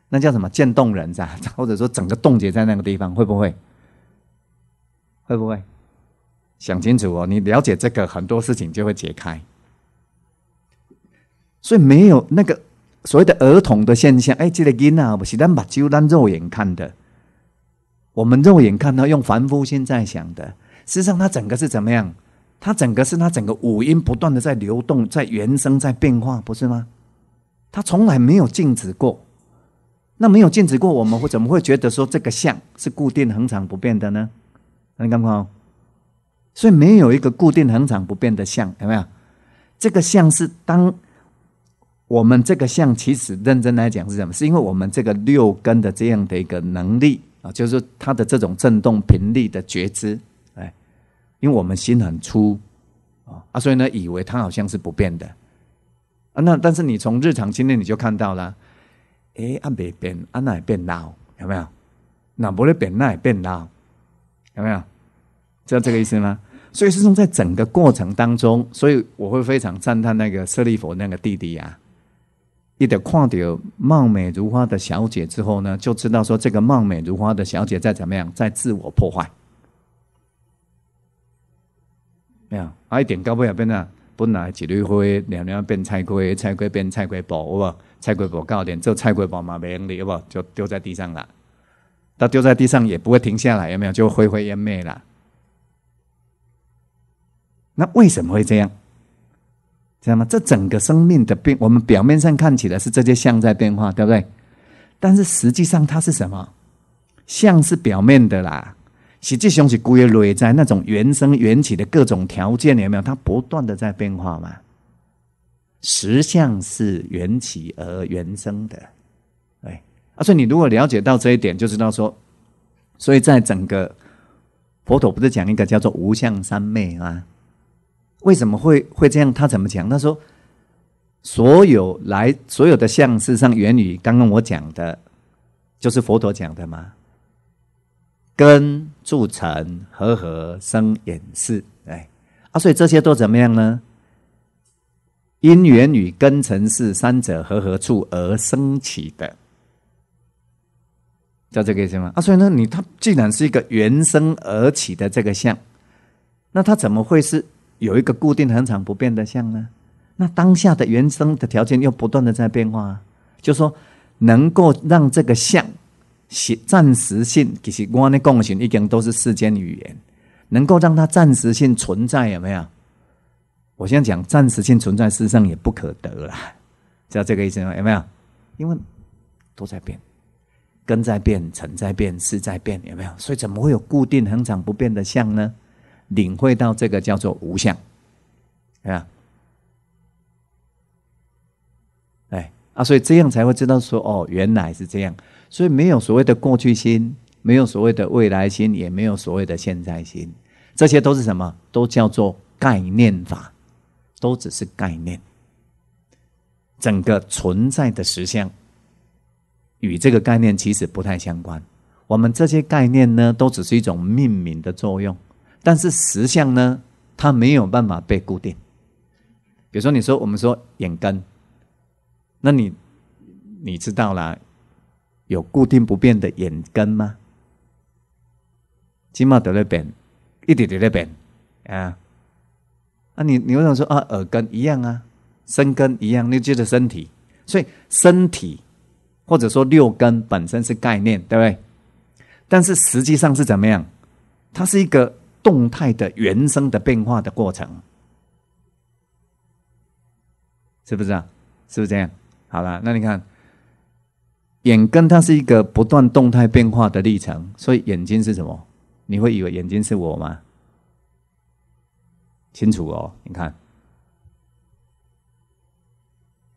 那叫什么渐冻人？在 或者说整个冻结在那个地方，会不会？会不会？想清楚哦！你了解这个，很多事情就会解开。所以没有那个所谓的儿童的现象。哎，这个音啊，我是欢把有当肉眼看的。我们肉眼看到，用凡夫现在想的，事际上它整个是怎么样？它整个是它整个五音不断的在流动，在原生在变化，不是吗？它从来没有静止过，那没有静止过，我们会怎么会觉得说这个像是固定恒常不变的呢？你看看，所以没有一个固定恒常不变的像，有没有？这个像是当我们这个像，其实认真来讲是什么？是因为我们这个六根的这样的一个能力啊，就是它的这种振动频率的觉知，哎，因为我们心很粗啊，啊，所以呢，以为它好像是不变的。啊，那但是你从日常经验你就看到了，哎，阿变变，阿那也变老，有没有？那不勒变，那也变老，有没有？知道这个意思吗？所以是从在整个过程当中，所以我会非常赞叹那个舍利佛那个弟弟呀，一得看到貌美如花的小姐之后呢，就知道说这个貌美如花的小姐在怎么样，在自我破坏，没有？阿一点高不了，变啊？本来一缕灰，然后变菜龟，菜龟变菜龟布，好不？菜龟布搞点做菜龟布嘛，没给你，好不？就丢在地上了。它丢在地上也不会停下来，有没有？就灰灰烟灭了。那为什么会这样？知道吗？这整个生命的变，我们表面上看起来是这些相在变化，对不对？但是实际上它是什么？相是表面的啦。实际上是归类在那种原生缘起的各种条件里面，它不断的在变化嘛。实相是缘起而缘生的，哎，所以你如果了解到这一点，就知道说，所以在整个佛陀不是讲一个叫做无相三昧吗？为什么会会这样？他怎么讲？他说，所有来所有的相，事实上源于刚刚我讲的，就是佛陀讲的嘛，跟。铸成和合生演识，哎，啊，所以这些都怎么样呢？因缘与根尘是三者和合处而生起的，叫这个意思吗？啊，所以呢，你它既然是一个原生而起的这个相，那它怎么会是有一个固定恒常不变的相呢？那当下的原生的条件又不断的在变化，就说能够让这个相。现暂时性，其实我的共性已经都是世间语言，能够让它暂时性存在有没有？我在讲暂时性存在世上也不可得了，知道这个意思吗？有没有？因为都在变，根在变，尘在变，事在变，有没有？所以怎么会有固定恒常不变的相呢？领会到这个叫做无相，对吧？哎，啊，所以这样才会知道说，哦，原来是这样。所以没有所谓的过去心，没有所谓的未来心，也没有所谓的现在心，这些都是什么？都叫做概念法，都只是概念。整个存在的实相与这个概念其实不太相关。我们这些概念呢，都只是一种命名的作用。但是实相呢，它没有办法被固定。比如说，你说我们说眼根，那你你知道啦。有固定不变的眼根吗？起码在那边，一点点那边啊。那你、你为什么说啊，耳根一样啊，身根一样，你就得身体？所以身体或者说六根本身是概念，对不对？但是实际上是怎么样？它是一个动态的、原生的变化的过程，是不是？啊？是不是这样？好了，那你看。眼根它是一个不断动态变化的历程，所以眼睛是什么？你会以为眼睛是我吗？清楚哦，你看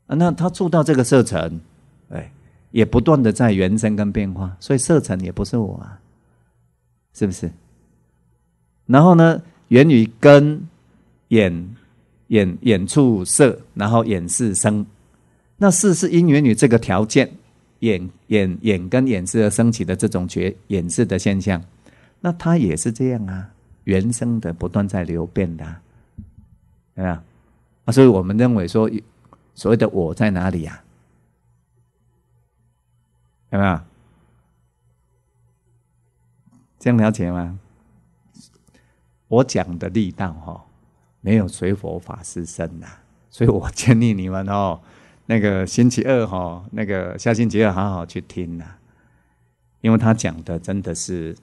啊，那它做到这个色尘，哎，也不断的在原生跟变化，所以色尘也不是我啊，是不是？然后呢，源于根，眼眼眼处色，然后眼是生，那四是因缘于这个条件。眼眼眼跟眼饰而升起的这种觉眼饰的现象，那它也是这样啊，原生的不断在流变的，啊，没所以我们认为说，所谓的我在哪里呀？有没有？这样了解吗？我讲的力道哈，没有随佛法施身呐，所以我建议你们哦。那个星期二哈，那个下星期二好好去听呐，因为他讲的真的是，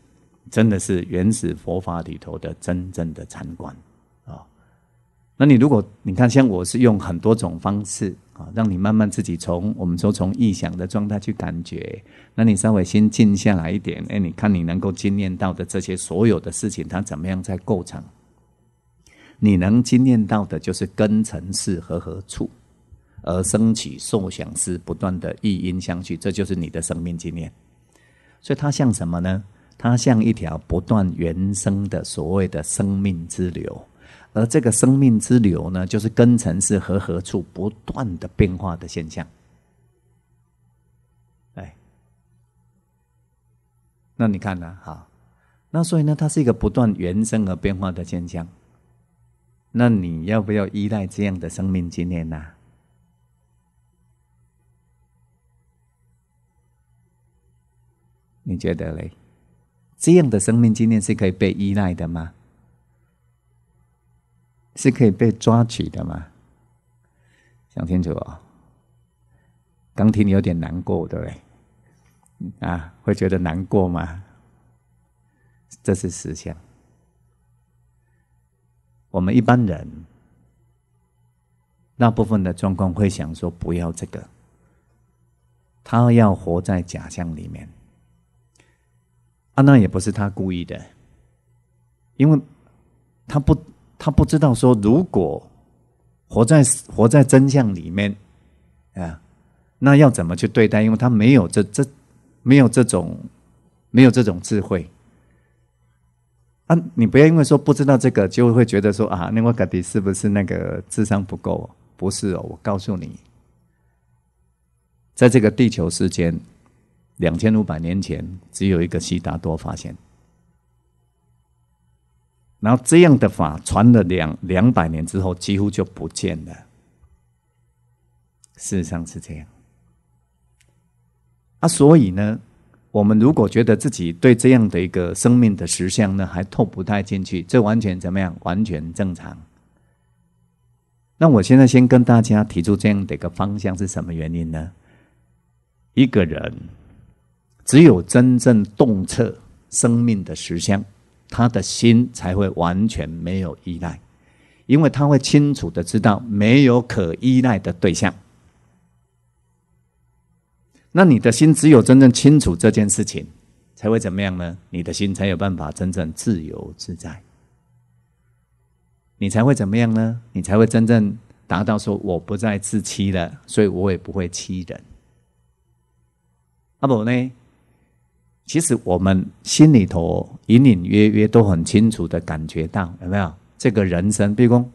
真的是原始佛法里头的真正的参观啊。那你如果你看像我是用很多种方式啊，让你慢慢自己从我们说从臆想的状态去感觉，那你稍微先静下来一点，哎，你看你能够经验到的这些所有的事情，它怎么样在构成？你能经验到的就是根尘识和合处。而升起受想思，不断的意因相续，这就是你的生命经验。所以它像什么呢？它像一条不断原生的所谓的生命之流。而这个生命之流呢，就是根尘是和何处不断的变化的现象。哎，那你看呢？哈，那所以呢，它是一个不断原生而变化的现象。那你要不要依赖这样的生命经验呢？你觉得嘞？这样的生命经验是可以被依赖的吗？是可以被抓取的吗？想清楚哦。刚听有点难过，对不对？啊，会觉得难过吗？这是实相。我们一般人，那部分的状况会想说不要这个，他要活在假象里面。啊，那也不是他故意的，因为他不，他不知道说，如果活在活在真相里面啊，那要怎么去对待？因为他没有这这，没有这种，没有这种智慧啊！你不要因为说不知道这个，就会觉得说啊，那我到底是不是那个智商不够？不是哦，我告诉你，在这个地球世间。两千五百年前，只有一个悉达多发现，然后这样的法传了两两百年之后，几乎就不见了。事实上是这样。啊，所以呢，我们如果觉得自己对这样的一个生命的实相呢，还透不太进去，这完全怎么样？完全正常。那我现在先跟大家提出这样的一个方向，是什么原因呢？一个人。只有真正洞彻生命的实相，他的心才会完全没有依赖，因为他会清楚的知道没有可依赖的对象。那你的心只有真正清楚这件事情，才会怎么样呢？你的心才有办法真正自由自在。你才会怎么样呢？你才会真正达到说我不再自欺了，所以我也不会欺人。阿伯呢？其实我们心里头隐隐约约都很清楚的感觉到，有没有？这个人生，比如讲，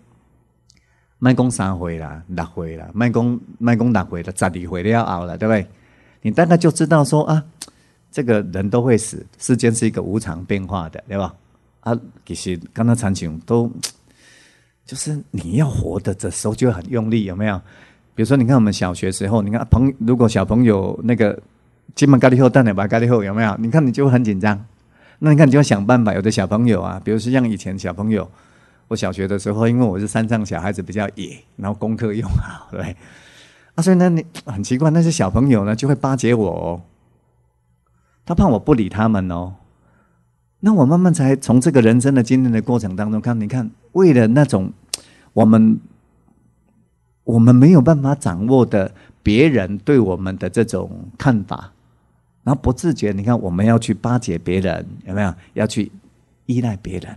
麦工三回了，六回了，麦工麦工六回了，十五回都要熬了，对不对？你大概就知道说啊，这个人都会死，世间是一个无常变化的，对吧？啊，其实刚刚场景都，就是你要活的，这时候就很用力，有没有？比如说，你看我们小学时候，你看朋，如果小朋友那个。金门咖喱后，蛋奶白咖喱后有没有？你看，你就很紧张。那你看，你就要想办法。有的小朋友啊，比如说像以前小朋友，我小学的时候，因为我是山上小孩子比较野，然后功课又好，对。啊，所以呢你很奇怪，那些小朋友呢就会巴结我，他怕我不理他们哦。那我慢慢才从这个人生的经历的过程当中看，你看，为了那种我们我们没有办法掌握的别人对我们的这种看法。然后不自觉，你看我们要去巴结别人，有没有要去依赖别人？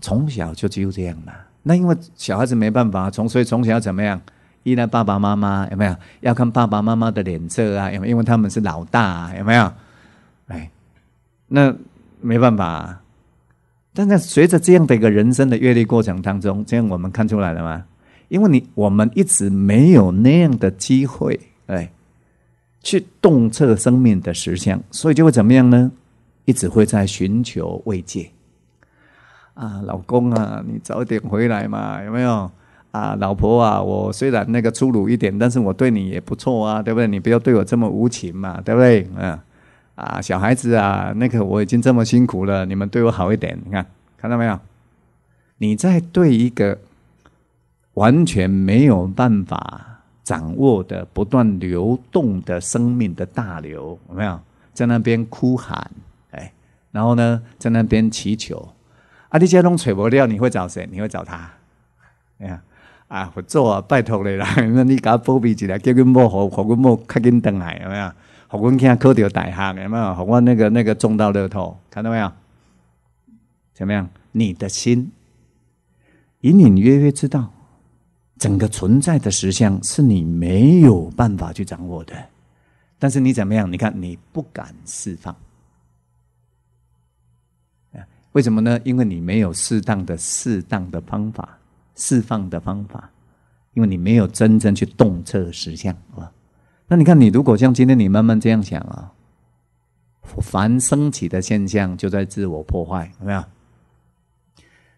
从小就只有这样了。那因为小孩子没办法，从所以从小要怎么样依赖爸爸妈妈？有没有要看爸爸妈妈的脸色啊？没有？因为他们是老大，有没有？哎，那没办法。但是随着这样的一个人生的阅历过程当中，这样我们看出来了吗？因为你我们一直没有那样的机会，哎。去洞彻生命的实相，所以就会怎么样呢？一直会在寻求慰藉啊，老公啊，你早点回来嘛，有没有？啊，老婆啊，我虽然那个粗鲁一点，但是我对你也不错啊，对不对？你不要对我这么无情嘛，对不对？嗯，啊，小孩子啊，那个我已经这么辛苦了，你们对我好一点，你看看到没有？你在对一个完全没有办法。掌握的不断流动的生命的大流，有没有在那边哭喊？哎，然后呢，在那边祈求。啊，你这弄吹不掉，你会找谁？你会找他？哎呀，啊，佛祖啊，拜托你啦！那你搞波比起来，叫佮我，和我，和我，快紧回来，有没有？和我听考到大学，有没有？和我那个那个中到乐透，看到没有？怎么样？你的心隐隐约约知道。整个存在的实相是你没有办法去掌握的，但是你怎么样？你看，你不敢释放为什么呢？因为你没有适当的、适当的方法释放的方法，因为你没有真正去动彻实相啊。那你看，你如果像今天，你慢慢这样想啊，凡升起的现象就在自我破坏，有没有？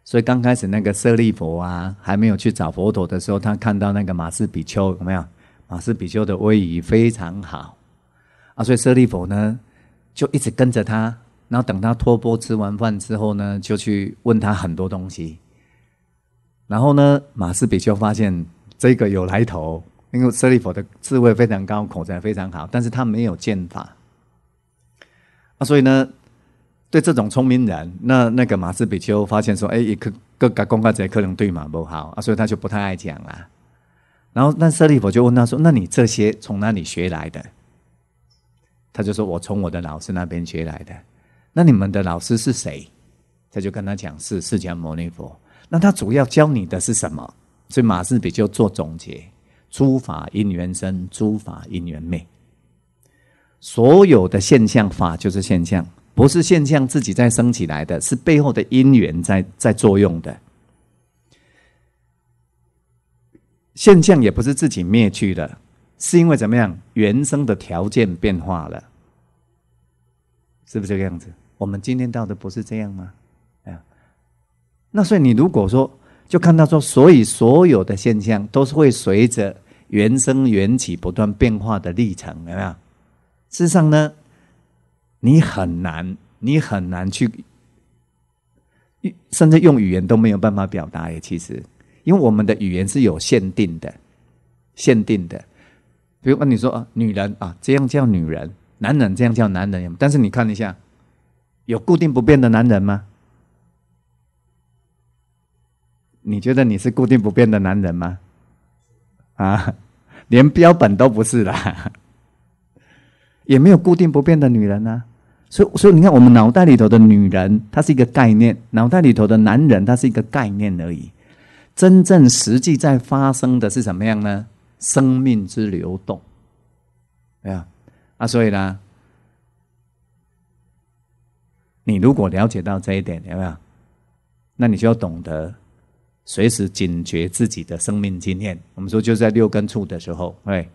所以刚开始那个舍利佛啊，还没有去找佛陀的时候，他看到那个马氏比丘有没有？马氏比丘的威仪非常好啊，所以舍利佛呢就一直跟着他，然后等他托钵吃完饭之后呢，就去问他很多东西。然后呢，马氏比丘发现这个有来头，因为舍利佛的智慧非常高，口才非常好，但是他没有剑法啊，所以呢。对这种聪明人，那那个马斯比丘发现说：“哎，一个个公各这可能对马不好啊，所以他就不太爱讲啦。”然后，那舍利佛就问他说：“那你这些从哪里学来的？”他就说：“我从我的老师那边学来的。”那你们的老师是谁？他就跟他讲是释迦牟尼佛。那他主要教你的是什么？所以马斯比丘做总结：诸法因缘生，诸法因缘灭。所有的现象法就是现象。不是现象自己在升起来的，是背后的因缘在在作用的。现象也不是自己灭去的，是因为怎么样，原生的条件变化了，是不是这个样子？我们今天到的不是这样吗？啊，那所以你如果说，就看到说，所以所有的现象都是会随着原生缘起不断变化的历程，有没有？事实上呢？你很难，你很难去，甚至用语言都没有办法表达耶。其实，因为我们的语言是有限定的、限定的。比如问你说啊，女人啊，这样叫女人，男人这样叫男人。但是你看一下，有固定不变的男人吗？你觉得你是固定不变的男人吗？啊，连标本都不是啦，也没有固定不变的女人呢。所以，所以你看，我们脑袋里头的女人，它是一个概念；脑袋里头的男人，它是一个概念而已。真正实际在发生的是什么样呢？生命之流动，对啊，啊，所以呢，你如果了解到这一点，有没有？那你就要懂得随时警觉自己的生命经验。我们说，就在六根处的时候，哎，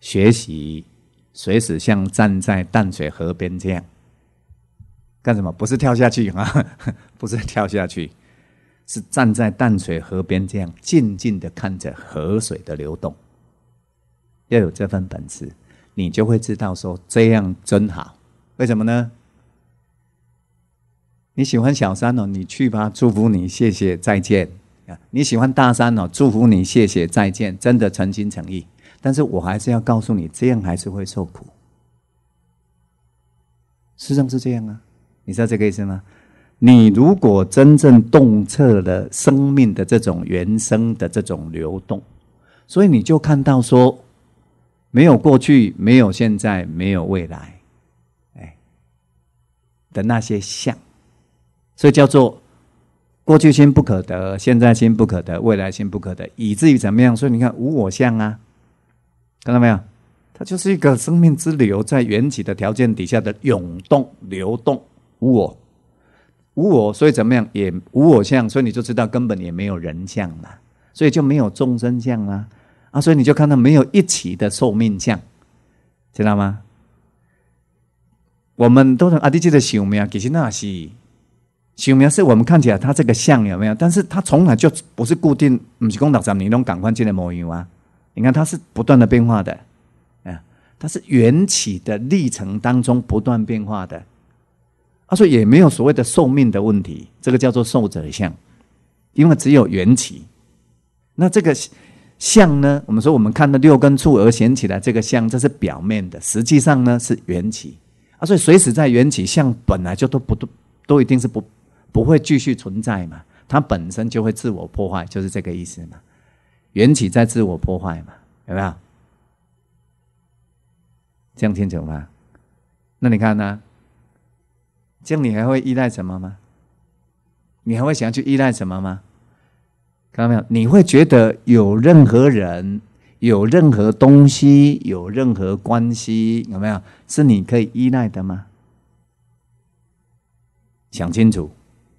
学习。随时像站在淡水河边这样干什么？不是跳下去啊，不是跳下去，是站在淡水河边这样静静的看着河水的流动。要有这份本事，你就会知道说这样真好。为什么呢？你喜欢小山哦，你去吧，祝福你，谢谢，再见啊！你喜欢大山哦，祝福你，谢谢，再见，真的诚心诚意。但是我还是要告诉你，这样还是会受苦。事实上是这样啊，你知道这个意思吗？你如果真正洞彻了生命的这种原生的这种流动，所以你就看到说，没有过去，没有现在，没有未来，哎，的那些相，所以叫做过去心不可得，现在心不可得，未来心不可得，以至于怎么样？所以你看无我相啊。看到没有？它就是一个生命之流，在缘起的条件底下的涌动、流动，无我，无我，所以怎么样也无我相，所以你就知道根本也没有人相了，所以就没有众生相啦，啊，所以你就看到没有一起的寿命相，知道吗？我们都是阿弟记的朽苗，其实那是朽苗，是我们看起来它这个相有没有？但是它从来就不是固定，不是讲六十年钟赶快进来摸油啊。你看，它是不断的变化的，啊，它是缘起的历程当中不断变化的。他说，也没有所谓的寿命的问题，这个叫做寿者相，因为只有缘起。那这个相呢，我们说我们看到六根处而显起来这个相，这是表面的，实际上呢是缘起。啊，所以随时在缘起相本来就都不都都一定是不不会继续存在嘛，它本身就会自我破坏，就是这个意思嘛。缘起在自我破坏嘛？有没有？这样清楚吗？那你看呢？这样你还会依赖什么吗？你还会想要去依赖什么吗？看到没有？你会觉得有任何人、有任何东西、有任何关系，有没有？是你可以依赖的吗？想清楚，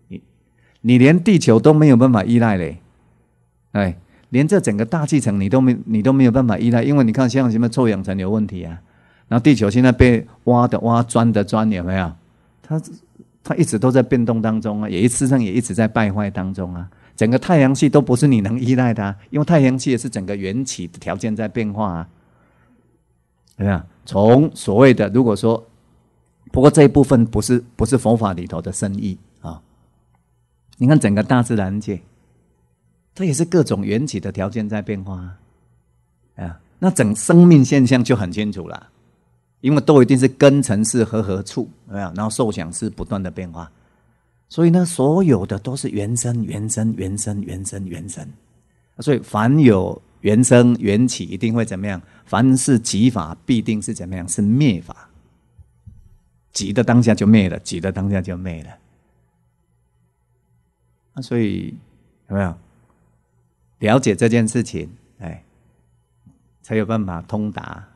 你你连地球都没有办法依赖嘞，哎。连这整个大气层你都没你都没有办法依赖，因为你看像什么臭氧层有问题啊，然后地球现在被挖的挖、钻的钻，有没有？它它一直都在变动当中啊，也一次上也一直在败坏当中啊。整个太阳系都不是你能依赖的，因为太阳系也是整个缘起的条件在变化啊。你看，从所谓的如果说，不过这一部分不是不是佛法里头的深意啊。你看整个大自然界。这也是各种缘起的条件在变化啊！那整生命现象就很清楚了，因为都一定是根尘是和合处，有没有？然后受想是不断的变化，所以呢，所有的都是原生、原生、原生、原生、原生。所以凡有原生缘起，一定会怎么样？凡是起法，必定是怎么样？是灭法。急的当下就灭了，急的当下就灭了。那所以有没有？了解这件事情，哎，才有办法通达。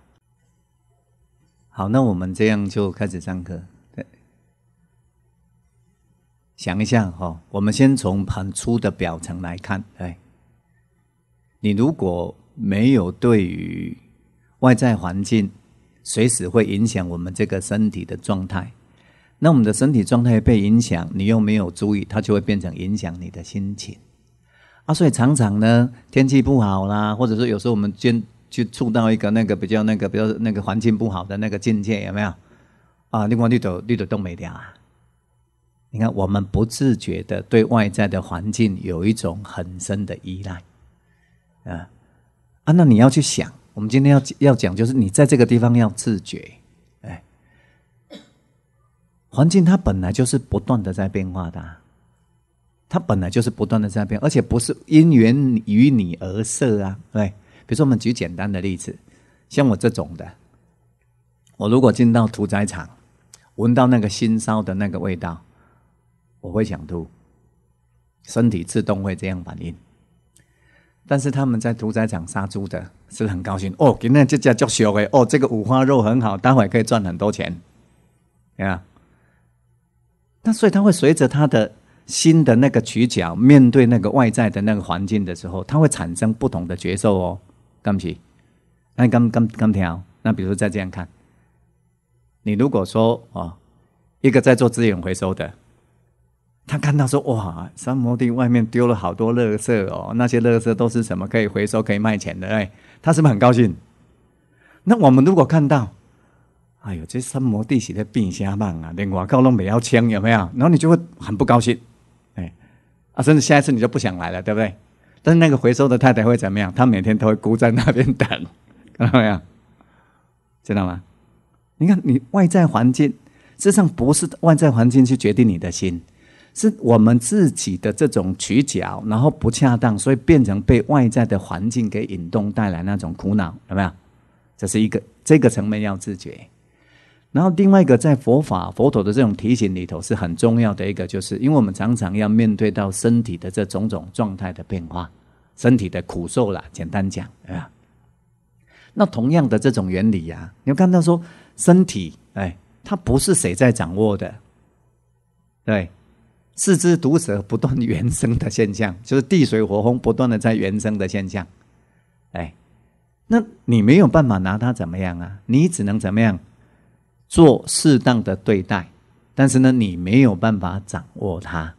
好，那我们这样就开始上课。想一下哈，我们先从很粗的表层来看，哎，你如果没有对于外在环境随时会影响我们这个身体的状态，那我们的身体状态被影响，你又没有注意，它就会变成影响你的心情。啊，所以常常呢，天气不好啦，或者说有时候我们间，就触到一个那个比较那个比较那个环境不好的那个境界，有没有？啊，另外绿豆绿豆都没掉啊。你看，我们不自觉的对外在的环境有一种很深的依赖，啊啊，那你要去想，我们今天要要讲就是你在这个地方要自觉，哎，环境它本来就是不断的在变化的。它本来就是不断的在变，而且不是因缘于你而设啊，对。比如说，我们举简单的例子，像我这种的，我如果进到屠宰场，闻到那个新烧的那个味道，我会想吐，身体自动会这样反应。但是他们在屠宰场杀猪的，是很高兴？哦，给那这家叫学的，哦，这个五花肉很好，待会可以赚很多钱，对啊。那所以他会随着他的。新的那个取角面对那个外在的那个环境的时候，它会产生不同的觉受哦。钢起，那刚刚刚条，那比如说再这样看，你如果说哦，一个在做资源回收的，他看到说哇，三摩地外面丢了好多垃圾哦，那些垃圾都是什么可以回收可以卖钱的哎，他是不是很高兴？那我们如果看到，哎呦，这三摩地是在变瞎棒啊？连外高拢没有清有没有？然后你就会很不高兴。啊，甚至下一次你就不想来了，对不对？但是那个回收的太太会怎么样？她每天都会孤在那边等，看到没有？知道吗？你看你外在环境，实际上不是外在环境去决定你的心，是我们自己的这种取角，然后不恰当，所以变成被外在的环境给引动，带来那种苦恼，有没有？这是一个这个层面要自觉。然后另外一个在佛法佛陀的这种提醒里头是很重要的一个，就是因为我们常常要面对到身体的这种种状态的变化，身体的苦受啦，简单讲啊，那同样的这种原理呀，你要看到说身体，哎，它不是谁在掌握的，对，四肢毒蛇不断原生的现象，就是地水火风不断的在原生的现象，哎，那你没有办法拿它怎么样啊？你只能怎么样？做适当的对待，但是呢，你没有办法掌握它，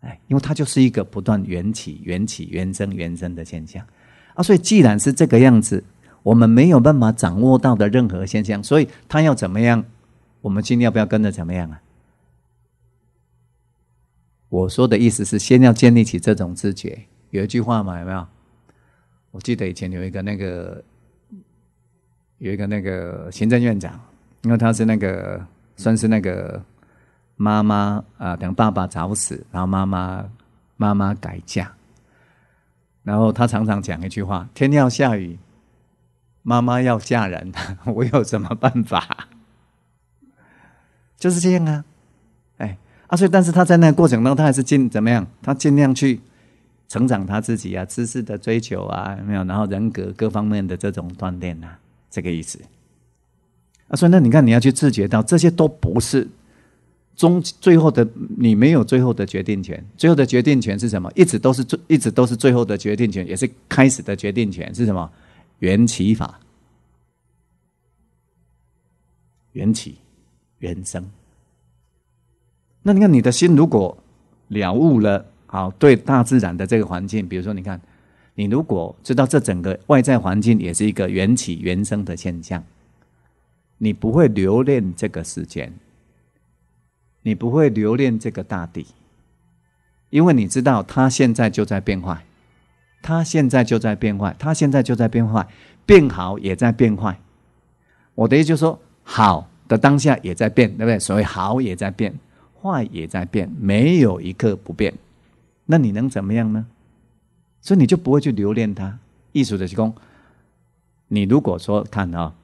哎，因为它就是一个不断缘起、缘起、缘生、缘生的现象啊。所以，既然是这个样子，我们没有办法掌握到的任何现象，所以他要怎么样？我们今天要不要跟着怎么样啊？我说的意思是，先要建立起这种自觉。有一句话嘛，有没有？我记得以前有一个那个，有一个那个行政院长。因为他是那个，算是那个妈妈啊，等爸爸早死，然后妈妈妈妈改嫁，然后他常常讲一句话：天要下雨，妈妈要嫁人，我有什么办法？就是这样啊，哎啊，所以，但是他在那过程当中，他还是尽怎么样？他尽量去成长他自己啊，知识的追求啊，没有，然后人格各方面的这种锻炼啊，这个意思。啊，所以那你看，你要去自觉到这些都不是终最后的，你没有最后的决定权。最后的决定权是什么？一直都是最，一直都是最后的决定权，也是开始的决定权是什么？缘起法，缘起缘生。那你看，你的心如果了悟了，好对大自然的这个环境，比如说，你看，你如果知道这整个外在环境也是一个缘起缘生的现象。你不会留恋这个世间，你不会留恋这个大地，因为你知道它现在就在变坏，它现在就在变坏，它现在就在变坏，变好也在变坏。我的意思就是说，好的当下也在变，对不对？所谓好也在变，坏也在变，没有一刻不变。那你能怎么样呢？所以你就不会去留恋它。艺术的虚空，你如果说看啊。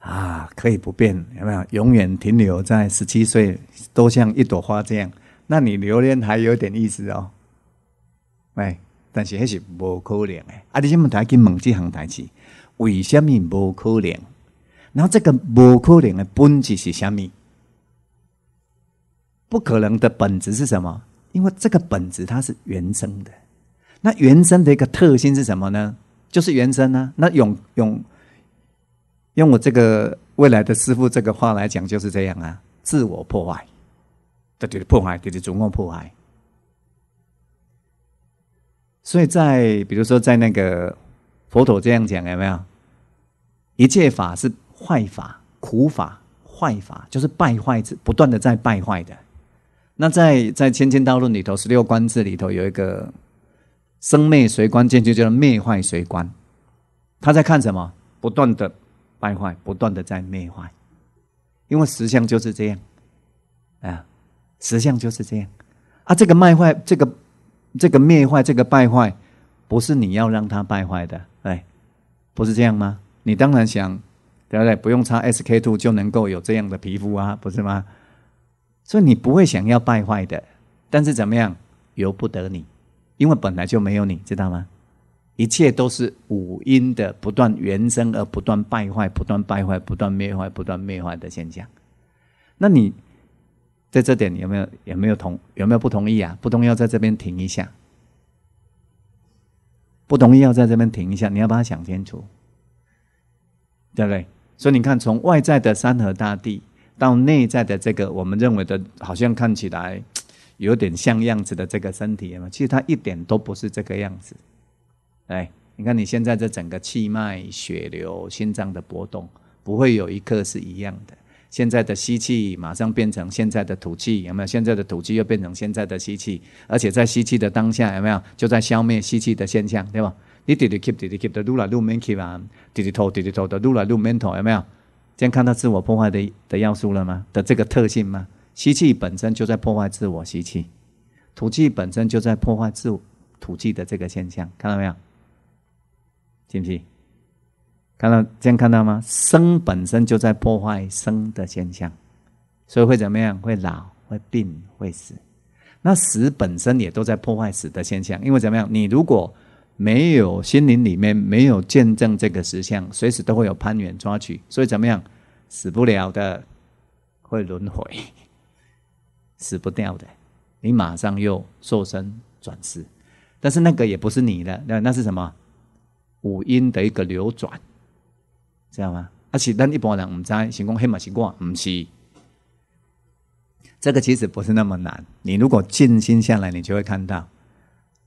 啊，可以不变有没有？永远停留在十七岁，都像一朵花这样。那你留恋还有点意思哦。喂，但是还是不可能的。啊，你这么谈跟问这行大事，为什么不可能？然后这个不可能的本质是什么？不可能的本质是什么？因为这个本质它是原生的。那原生的一个特性是什么呢？就是原生啊。那永永。用我这个未来的师傅这个话来讲，就是这样啊，自我破坏，就的破坏，它的主动破坏。所以在比如说在那个佛陀这样讲，有没有？一切法是坏法、苦法、坏法，就是败坏、在不断的在败坏的。那在在《千千道论》里头，《十六观字里头有一个生灭随观进就叫灭坏随观。他在看什么？不断的。败坏，不断的在灭坏，因为实相就是这样，啊，实相就是这样，啊，这个败坏，这个这个灭坏，这个败坏，不是你要让它败坏的，哎，不是这样吗？你当然想，对不对？不用擦 S K two 就能够有这样的皮肤啊，不是吗？所以你不会想要败坏的，但是怎么样，由不得你，因为本来就没有，你知道吗？一切都是五音的不断原生而不断败坏，不断败坏，不断灭坏，不断灭坏的现象。那你在这点有没有有没有同有没有不同意啊？不同意要在这边停一下。不同意要在这边停一下，你要把它想清楚，对不对？所以你看，从外在的山河大地到内在的这个我们认为的好像看起来有点像样子的这个身体嘛，其实它一点都不是这个样子。哎，你看你现在这整个气脉、血流、心脏的波动，不会有一刻是一样的。现在的吸气马上变成现在的吐气，有没有？现在的吐气又变成现在的吸气，而且在吸气的当下，有没有就在消灭吸气的现象，对吧？Did it keep? Did it keep? The rule, r e mental. Did it a l Did it a l The rule, r u l o mental. 有没有？这样看到自我破坏的的要素了吗？的这个特性吗？吸气本身就在破坏自我，吸气；吐气本身就在破坏自我吐气的这个现象，看到没有？信不信？看到这样看到吗？生本身就在破坏生的现象，所以会怎么样？会老、会病、会死。那死本身也都在破坏死的现象，因为怎么样？你如果没有心灵里面没有见证这个实相，随时都会有攀援抓取，所以怎么样？死不了的会轮回，死不掉的你马上又受生转世，但是那个也不是你的，那那是什么？五音的一个流转，知道吗？而且咱一般人唔知，成功黑马习惯唔是。这个其实不是那么难，你如果静心下来，你就会看到。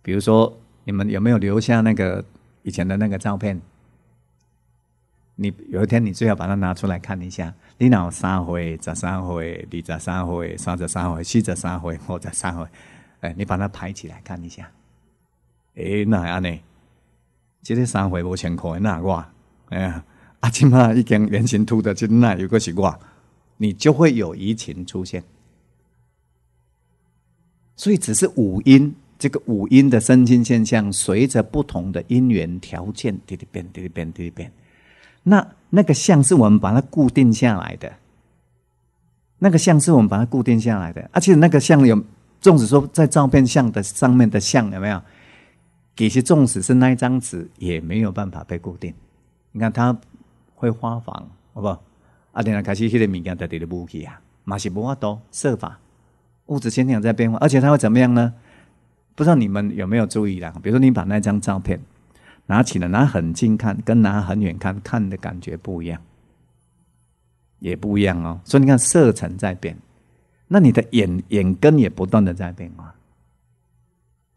比如说，你们有没有留下那个以前的那个照片？你有一天，你最好把它拿出来看一下。你哪三回？十三回？二十三回？三十三回？七十三回？五十三回？哎，你把它排起来看一下。哎，还安呢？就是三回无钱可奈我，哎呀，阿金妈一根原形突的就那有个是我，你就会有移情出现。所以只是五音，这个五音的身心现象，随着不同的因缘条件，滴滴变，滴滴变，滴滴变。那那个像是我们把它固定下来的，那个像是我们把它固定下来的。而且那个像有，粽子说在照片像的上面的像有没有？给些种使是那一张纸，也没有办法被固定。你看，它会花黄，好不好？阿顶拉卡西西的民间当地的武器啊，马西不阿多设法，物质现象在变化，而且它会怎么样呢？不知道你们有没有注意啦？比如说，你把那张照片拿起来，拿很近看，跟拿很远看，看的感觉不一样，也不一样哦。所以你看，色层在变，那你的眼眼根也不断的在变化。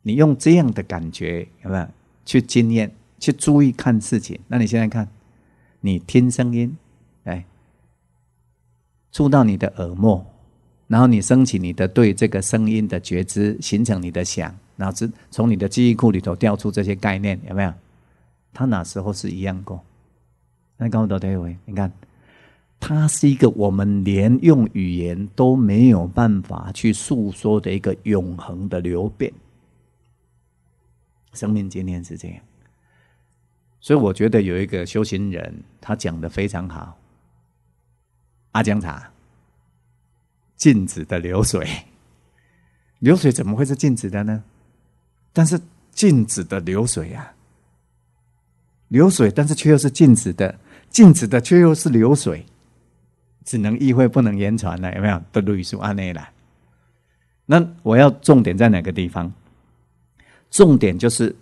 你用这样的感觉有没有去经验去注意看事情？那你现在看，你听声音，哎，触到你的耳膜，然后你升起你的对这个声音的觉知，形成你的想，脑子从你的记忆库里头调出这些概念，有没有？它哪时候是一样过？那你告诉我，戴维，你看，它是一个我们连用语言都没有办法去诉说的一个永恒的流变。生命今天是这样，所以我觉得有一个修行人，他讲的非常好。阿姜茶，静止的流水，流水怎么会是静止的呢？但是静止的流水呀，流水但是却又是静止的，静止的却又是流水，只能意会不能言传了，有没有？不语是阿内了。那我要重点在哪个地方？重点就是，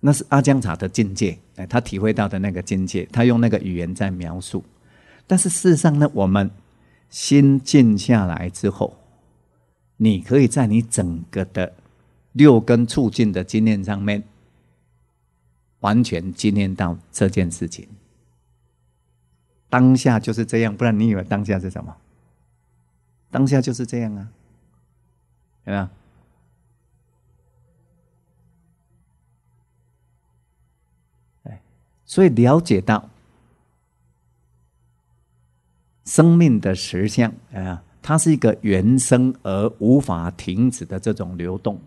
那是阿姜茶的境界，哎，他体会到的那个境界，他用那个语言在描述。但是事实上呢，我们心静下来之后，你可以在你整个的六根促进的经验上面，完全经验到这件事情。当下就是这样，不然你以为当下是什么？当下就是这样啊，有没有？所以了解到生命的实相啊，它是一个原生而无法停止的这种流动。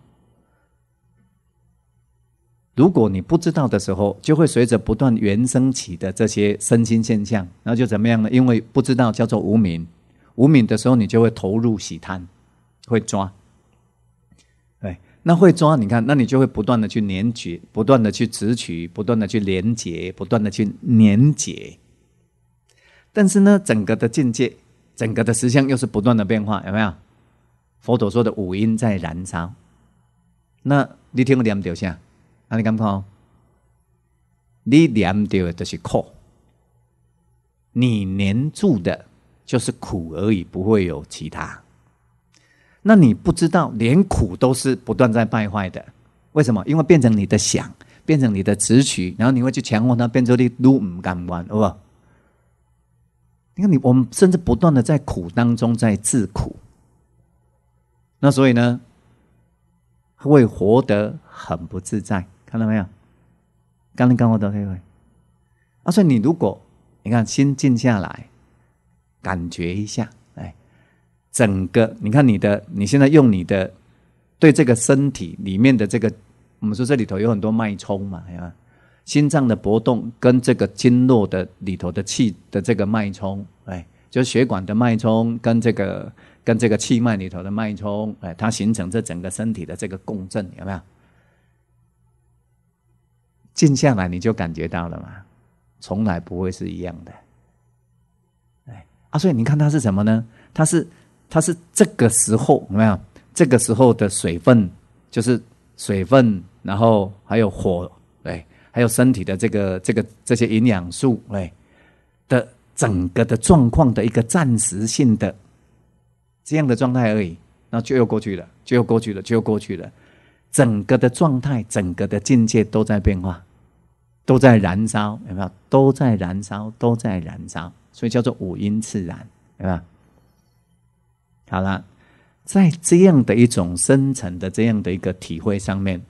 如果你不知道的时候，就会随着不断原生起的这些身心现象，那就怎么样呢？因为不知道叫做无明，无明的时候，你就会投入喜贪，会抓。那会抓你看，那你就会不断的去粘结，不断的去执取，不断的去连接，不断的去粘结。但是呢，整个的境界，整个的实相又是不断的变化，有没有？佛陀说的五音在燃烧，那你听我念掉下，那你敢看？你念掉的是苦，你粘住的就是苦而已，不会有其他。那你不知道，连苦都是不断在败坏的。为什么？因为变成你的想，变成你的执取，然后你会去强化它，变成一撸感官，好不好？你看，你我们甚至不断的在苦当中在自苦。那所以呢，会活得很不自在。看到没有？刚刚我的那位，所以你如果你看心静下来，感觉一下。”整个，你看你的，你现在用你的，对这个身体里面的这个，我们说这里头有很多脉冲嘛，有心脏的搏动跟这个经络的里头的气的这个脉冲，哎，就是血管的脉冲跟这个跟这个气脉里头的脉冲，哎，它形成这整个身体的这个共振，有没有？静下来你就感觉到了嘛，从来不会是一样的，哎，啊，所以你看它是什么呢？它是。它是这个时候有没有？这个时候的水分，就是水分，然后还有火，对，还有身体的这个这个这些营养素，对的整个的状况的一个暂时性的这样的状态而已，那就又过去了，就又过去了，就又过去了。整个的状态，整个的境界都在变化，都在燃烧，有没有？都在燃烧，都在燃烧，所以叫做五阴炽燃，有没有？好了，在这样的一种深层的这样的一个体会上面，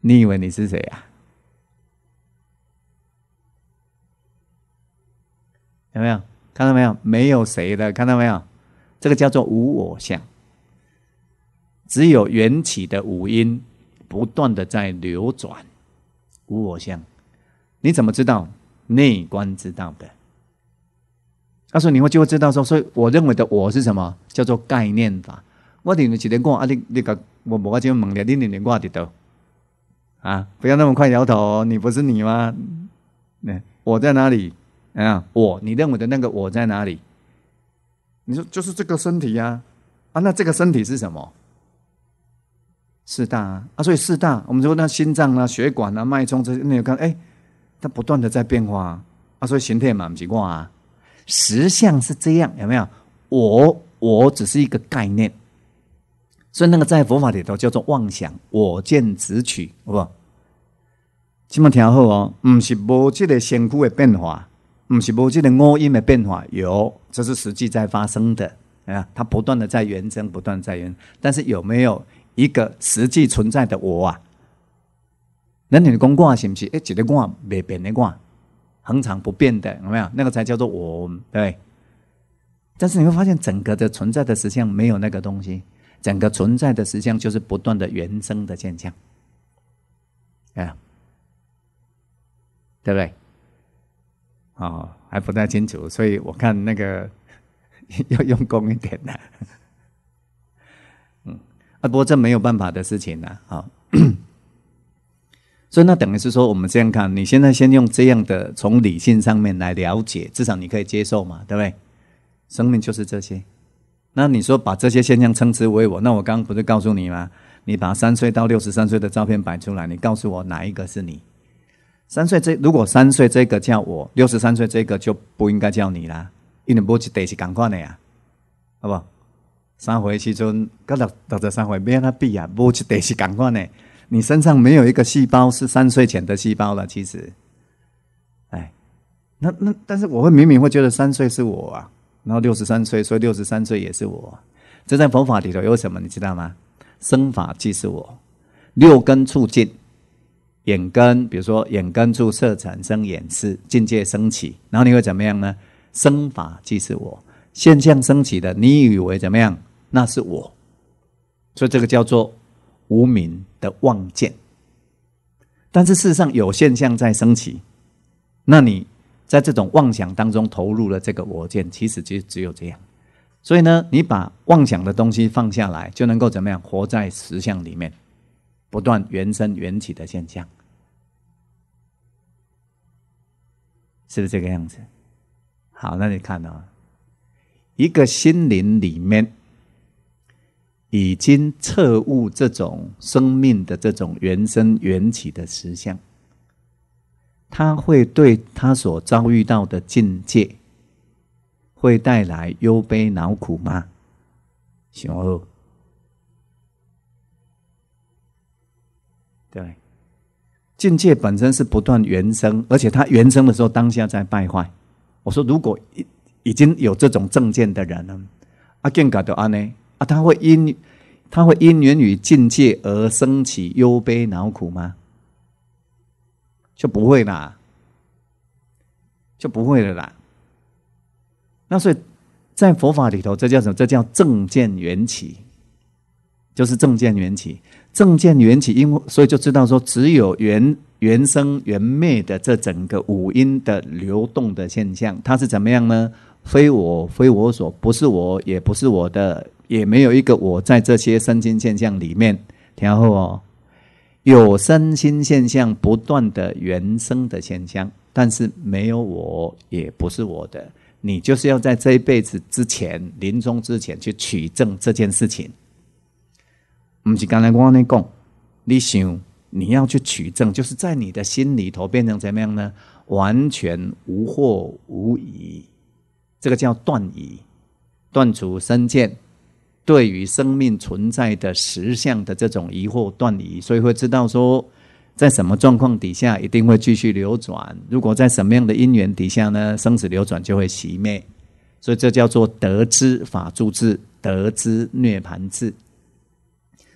你以为你是谁啊？有没有看到没有？没有谁的，看到没有？这个叫做无我相，只有缘起的五音不断的在流转，无我相。你怎么知道？内观知道的。那时候你会就会知道说，所以我认为的我是什么叫做概念法。我顶于几能讲啊，你你个我无法这么猛烈，你你你我的都啊，不要那么快摇头，你不是你吗？那我在哪里啊？我，你认为的那个我在哪里？你说就是这个身体呀，啊，那这个身体是什么？四大啊，所以四大，我们说那心脏啊、血管啊、脉冲这些，你看，哎，它不断的在变化啊，所以形态嘛不是啊。实相是这样，有没有？我我只是一个概念，所以那个在佛法里头叫做妄想，我见执取，好不？这么听好哦，唔是无即个身躯的变化，唔是无即个五音的变化，有，这是实际在发生的啊！它不断的在延伸，不断在延但是有没有一个实际存在的我啊？那你讲我是不是？哎，一个我未变的我。恒常不变的有没有？那个才叫做我对。但是你会发现，整个的存在的实相没有那个东西，整个存在的实相就是不断的原生的现象。哎，对不对？哦，还不太清楚，所以我看那个 要用功一点的。嗯，啊，不过这没有办法的事情呢，啊。所以那等于是说，我们这样看，你现在先用这样的从理性上面来了解，至少你可以接受嘛，对不对？生命就是这些。那你说把这些现象称之为我，那我刚刚不是告诉你吗？你把三岁到六十三岁的照片摆出来，你告诉我哪一个是你？三岁这如果三岁这个叫我，六十三岁这个就不应该叫你啦，因为无一得是同款的呀，好不？三回时阵跟六六十三没免那比啊，无一得是同款的。你身上没有一个细胞是三岁前的细胞了，其实，哎，那那，但是我会明明会觉得三岁是我啊，然后六十三岁，所以六十三岁也是我。这在佛法里头有什么，你知道吗？生法即是我，六根促进，眼根，比如说眼根注色，产生眼识，境界升起，然后你会怎么样呢？生法即是我，现象升起的，你以为怎么样？那是我，所以这个叫做。无名的妄见，但是事实上有现象在升起。那你在这种妄想当中投入了这个我见，其实就只有这样。所以呢，你把妄想的东西放下来，就能够怎么样？活在实相里面，不断缘生缘起的现象，是不是这个样子？好，那你看哦，一个心灵里面。已经彻悟这种生命的这种原生缘起的实相，他会对他所遭遇到的境界，会带来忧悲恼苦吗？行二，对，境界本身是不断原生，而且它原生的时候当下在败坏。我说，如果已已经有这种证件的人呢，阿健嘎的阿内。啊，他会因他会因缘与境界而升起忧悲恼苦吗？就不会啦，就不会了啦。那所以在佛法里头，这叫什么？这叫正见缘起，就是正见缘起。正见缘起，因为所以就知道说，只有缘缘生缘灭的这整个五因的流动的现象，它是怎么样呢？非我，非我所，不是我，也不是我的。也没有一个我在这些身心现象里面，然后哦，有身心现象不断的原生的现象，但是没有我也不是我的。你就是要在这一辈子之前临终之前去取证这件事情。不是刚才我那讲，你想你要去取证，就是在你的心里头变成怎么样呢？完全无惑无疑，这个叫断疑，断除身见。对于生命存在的实相的这种疑惑断疑，所以会知道说，在什么状况底下一定会继续流转；如果在什么样的因缘底下呢，生死流转就会熄灭。所以这叫做得知法住智，得知涅盘智。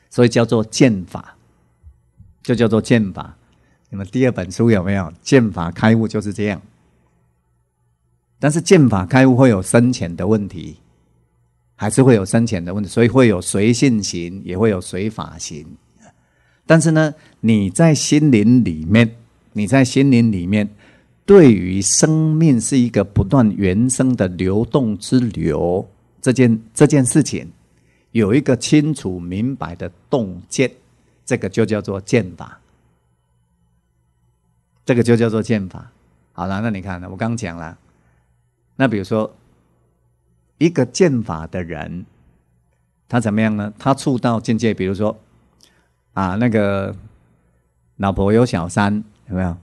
所以叫做剑法，就叫做剑法。你们第二本书有没有剑法开悟就是这样？但是剑法开悟会有深浅的问题。还是会有深浅的问题，所以会有随性型，也会有随法型。但是呢，你在心灵里面，你在心灵里面，对于生命是一个不断原生的流动之流这件这件事情，有一个清楚明白的洞见，这个就叫做剑法。这个就叫做剑法。好了，那你看，我刚讲了，那比如说。一个剑法的人，他怎么样呢？他触到境界，比如说，啊，那个老婆有小三，有没有？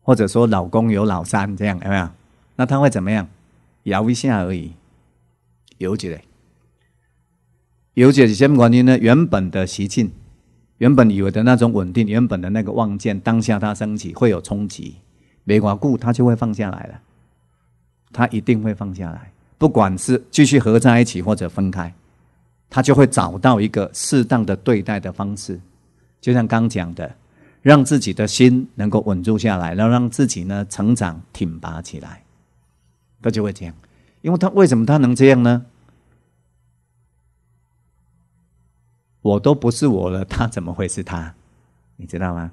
或者说老公有老三，这样有没有？那他会怎么样？摇一下而已。有几类？有几是什么原因呢？原本的习性，原本有的那种稳定，原本的那个望见，当下它升起，会有冲击，没挂固，它就会放下来了。它一定会放下来。不管是继续合在一起或者分开，他就会找到一个适当的对待的方式。就像刚讲的，让自己的心能够稳住下来，然后让自己呢成长挺拔起来，他就会这样。因为他为什么他能这样呢？我都不是我了，他怎么会是他？你知道吗？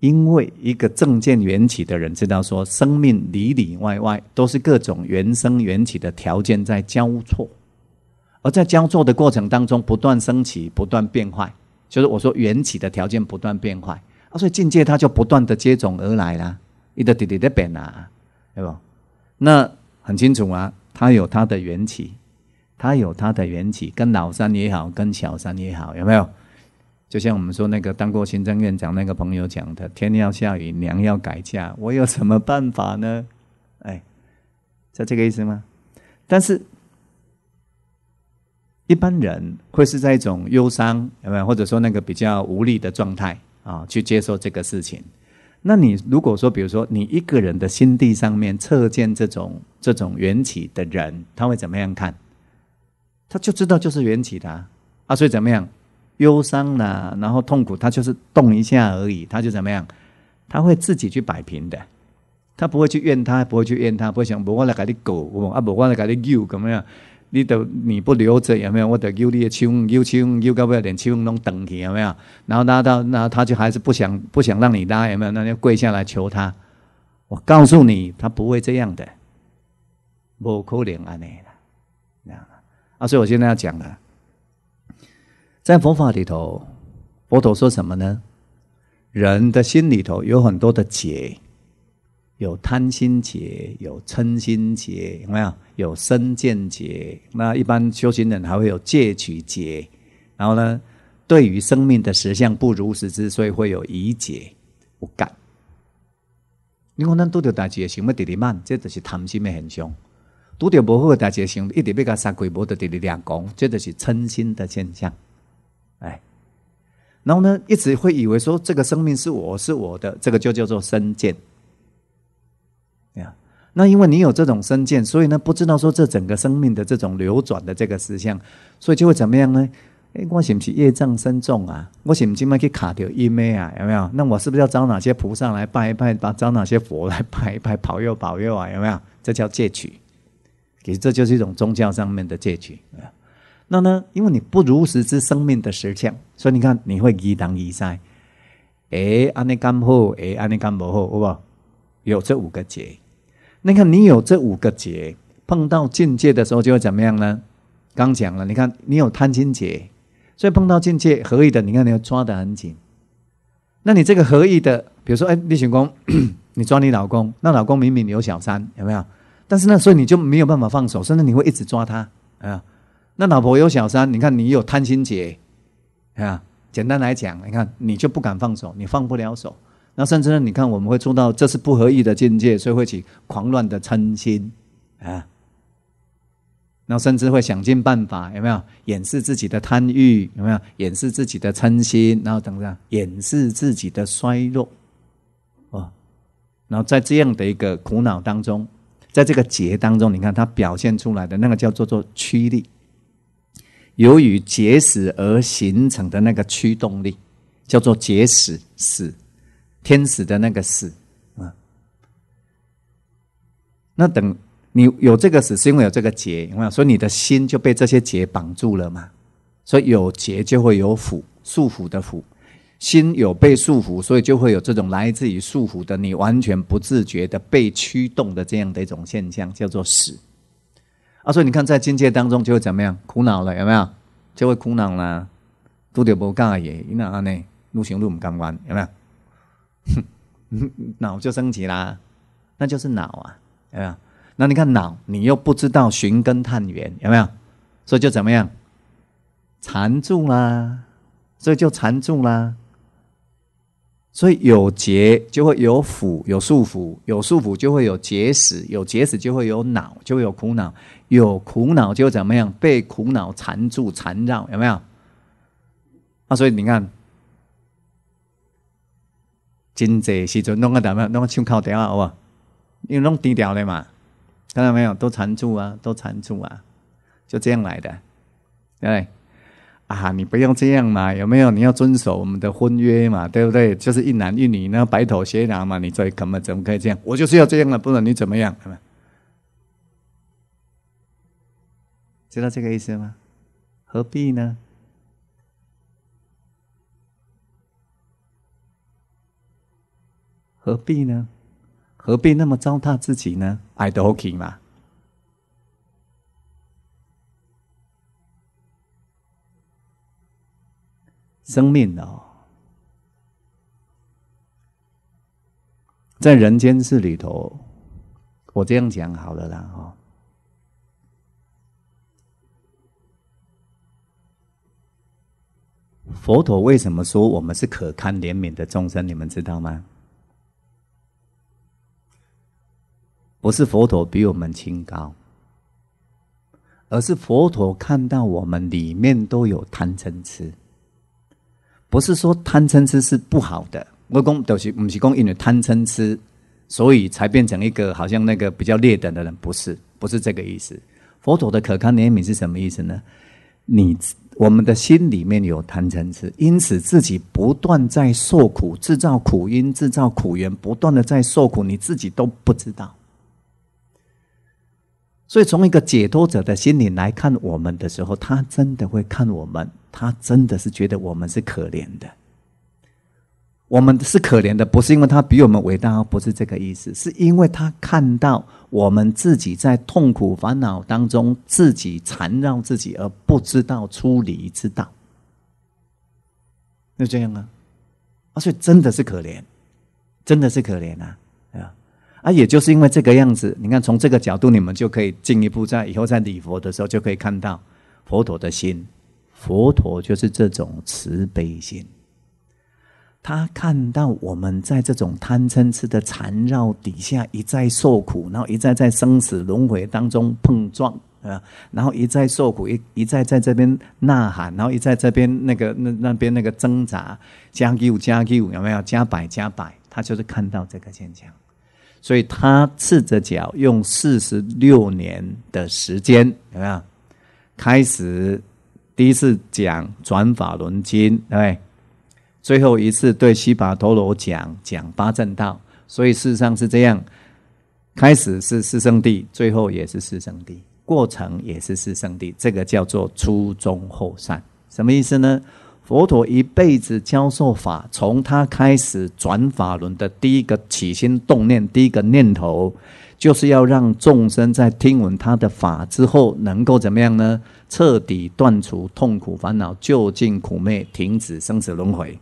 因为一个正见缘起的人知道说，生命里里外外都是各种缘生缘起的条件在交错，而在交错的过程当中，不断升起，不断变坏。就是我说缘起的条件不断变坏，所以境界它就不断的接踵而来啦，一个叠叠的变啊，对不？那很清楚啊，它有它的缘起，它有它的缘起，跟老三也好，跟小三也好，有没有？就像我们说那个当过行政院长那个朋友讲的，天要下雨娘要改嫁，我有什么办法呢？哎，是这个意思吗？但是一般人会是在一种忧伤有没有，或者说那个比较无力的状态啊，去接受这个事情。那你如果说，比如说你一个人的心地上面测见这种这种缘起的人，他会怎么样看？他就知道就是缘起的啊，所以怎么样？忧伤了，然后痛苦，他就是动一下而已，他就怎么样？他会自己去摆平的，他不会去怨他，不会去怨他，不想，不管你给你狗，啊，不管你给你狗，怎么样？你都你不留着，有没有？我得救你的枪，救枪，救到不要连枪拢等你有没有？然后拉到，那他就还是不想，不想让你拉，有没有？那就跪下来求他。我告诉你，他不会这样的，不可能安尼那样啊。啊，所以我现在要讲了。在佛法里头，佛陀说什么呢？人的心里头有很多的结，有贪心结，有嗔心结，有没有？有身见结。那一般修行人还会有戒取结。然后呢，对于生命的实相不如实之，所以会有疑结、不敢。你看，咱拄着大家想得特别慢，这就是贪心的现象；拄着不好的大家想，一点不要杀鬼，无得第二两公，这就是嗔心的现象。哎，然后呢，一直会以为说这个生命是我是我的，这个就叫做身见。那因为你有这种身见，所以呢，不知道说这整个生命的这种流转的这个实相，所以就会怎么样呢？哎，我是不是业障深重啊？我是不是去卡掉一昧啊？有没有？那我是不是要找哪些菩萨来拜一拜？把找哪些佛来拜一拜，保佑保佑啊？有没有？这叫借取，其实这就是一种宗教上面的借取那呢？因为你不如实知生命的实相，所以你看你会一当一塞。哎，安尼干好，哎，安尼干不好，好不好？有这五个结。你看你有这五个结，碰到境界的时候就会怎么样呢？刚讲了，你看你有贪心结，所以碰到境界合意的，你看你抓得很紧。那你这个合意的，比如说哎，立行公，你抓你老公，那老公明明有小三，有没有？但是那所以你就没有办法放手，甚至你会一直抓他，啊。那老婆有小三，你看你有贪心结，啊，简单来讲，你看你就不敢放手，你放不了手。那甚至呢，你看我们会做到这是不合意的境界，所以会起狂乱的嗔心啊。那甚至会想尽办法，有没有掩饰自己的贪欲？有没有掩饰自己的嗔心？然后等么掩饰自己的衰弱？哦，然后在这样的一个苦恼当中，在这个结当中，你看它表现出来的那个叫做做驱力。由于结死而形成的那个驱动力，叫做结死死，天使的那个死啊。那等你有这个死，是因为有这个结，有没有？所以你的心就被这些结绑住了嘛。所以有结就会有缚，束缚的缚。心有被束缚，所以就会有这种来自于束缚的，你完全不自觉的被驱动的这样的一种现象，叫做死。啊，所以你看，在境界当中就会怎么样？苦恼了，有没有？就会苦恼了，都得不解也，那安呢，愈行愈唔甘愿，有没有？哼，脑就升级啦，那就是脑啊，有没有？那你看脑，你又不知道寻根探源，有没有？所以就怎么样？缠住啦，所以就缠住啦。所以有结就会有腐，有束缚，有束缚就会有结石，有结石就会有恼，就会有苦恼，有苦恼就怎么样？被苦恼缠住、缠绕，有没有？啊，所以你看，今济时就弄个什么，弄个枪口掉，好不？因为弄低调了嘛，看到没有？都缠住啊，都缠住啊，就这样来的，对。啊，你不用这样嘛，有没有？你要遵守我们的婚约嘛，对不对？就是一男一女呢，白头偕老嘛，你最怎么怎么可以这样？我就是要这样了，不然你怎么样？知道这个意思吗？何必呢？何必呢？何必那么糟蹋自己呢？爱得 OK 嘛？生命哦，在人间世里头，我这样讲好了啦哦。佛陀为什么说我们是可堪怜悯的众生？你们知道吗？不是佛陀比我们清高，而是佛陀看到我们里面都有贪嗔痴。不是说贪嗔痴是不好的，我讲都是不是讲因为贪嗔痴，所以才变成一个好像那个比较劣等的人，不是，不是这个意思。佛陀的可堪怜悯是什么意思呢？你我们的心里面有贪嗔痴，因此自己不断在受苦，制造苦因，制造苦缘，不断的在受苦，你自己都不知道。所以，从一个解脱者的心理来看我们的时候，他真的会看我们，他真的是觉得我们是可怜的。我们是可怜的，不是因为他比我们伟大，不是这个意思，是因为他看到我们自己在痛苦烦恼当中，自己缠绕自己，而不知道出离之道。那这样啊，啊，所以真的是可怜，真的是可怜啊。啊，也就是因为这个样子，你看，从这个角度，你们就可以进一步在以后在礼佛的时候，就可以看到佛陀的心。佛陀就是这种慈悲心，他看到我们在这种贪嗔痴的缠绕底下，一再受苦，然后一再在生死轮回当中碰撞啊，然后一再受苦，一一再在这边呐喊，然后一在这边那个那那边那个挣扎，加 u 加 u 有没有加百加百？他就是看到这个现象。所以他赤着脚，用四十六年的时间，有没有？开始第一次讲转法轮经，对不对？最后一次对悉法陀罗讲讲八正道。所以事实上是这样，开始是四圣地，最后也是四圣地，过程也是四圣地。这个叫做初中后善，什么意思呢？佛陀一辈子教授法，从他开始转法轮的第一个起心动念，第一个念头，就是要让众生在听闻他的法之后，能够怎么样呢？彻底断除痛苦烦恼，究竟苦灭，停止生死轮回。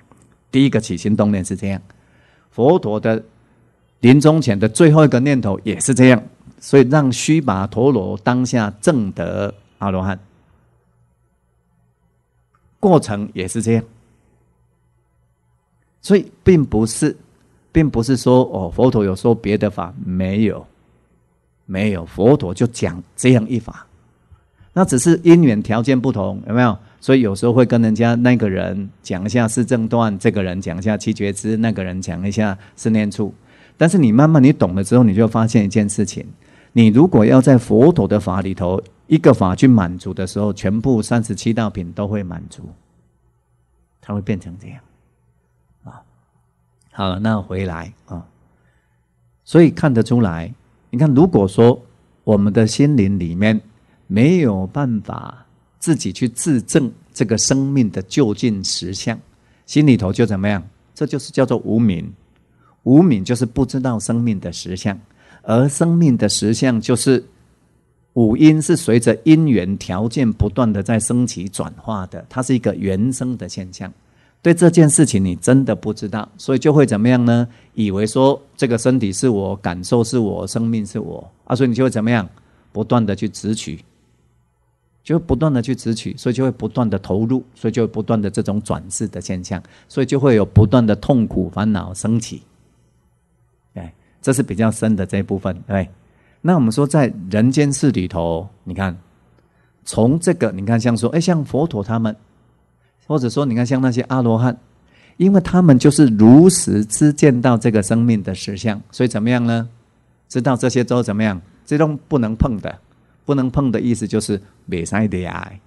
第一个起心动念是这样。佛陀的临终前的最后一个念头也是这样，所以让须跋陀罗当下证得阿罗汉。过程也是这样，所以并不是，并不是说哦，佛陀有说别的法，没有，没有，佛陀就讲这样一法，那只是因缘条件不同，有没有？所以有时候会跟人家那个人讲一下四正断，这个人讲一下七觉知，那个人讲一下四念处。但是你慢慢你懂了之后，你就发现一件事情：，你如果要在佛陀的法里头。一个法去满足的时候，全部三十七道品都会满足，它会变成这样，啊，好了，那回来啊，所以看得出来，你看，如果说我们的心灵里面没有办法自己去自证这个生命的究竟实相，心里头就怎么样？这就是叫做无明，无明就是不知道生命的实相，而生命的实相就是。五音是随着因缘条件不断的在升起转化的，它是一个原生的现象。对这件事情，你真的不知道，所以就会怎么样呢？以为说这个身体是我，感受是我，生命是我，啊，所以你就会怎么样？不断的去执取，就不断的去执取，所以就会不断的投入，所以就会不断的这种转世的现象，所以就会有不断的痛苦烦恼升起。哎，这是比较深的这一部分，对。那我们说，在人间世里头，你看，从这个，你看，像说，哎，像佛陀他们，或者说，你看，像那些阿罗汉，因为他们就是如实知见到这个生命的实相，所以怎么样呢？知道这些之后，怎么样？这种不能碰的，不能碰的意思就是 the 塞的 e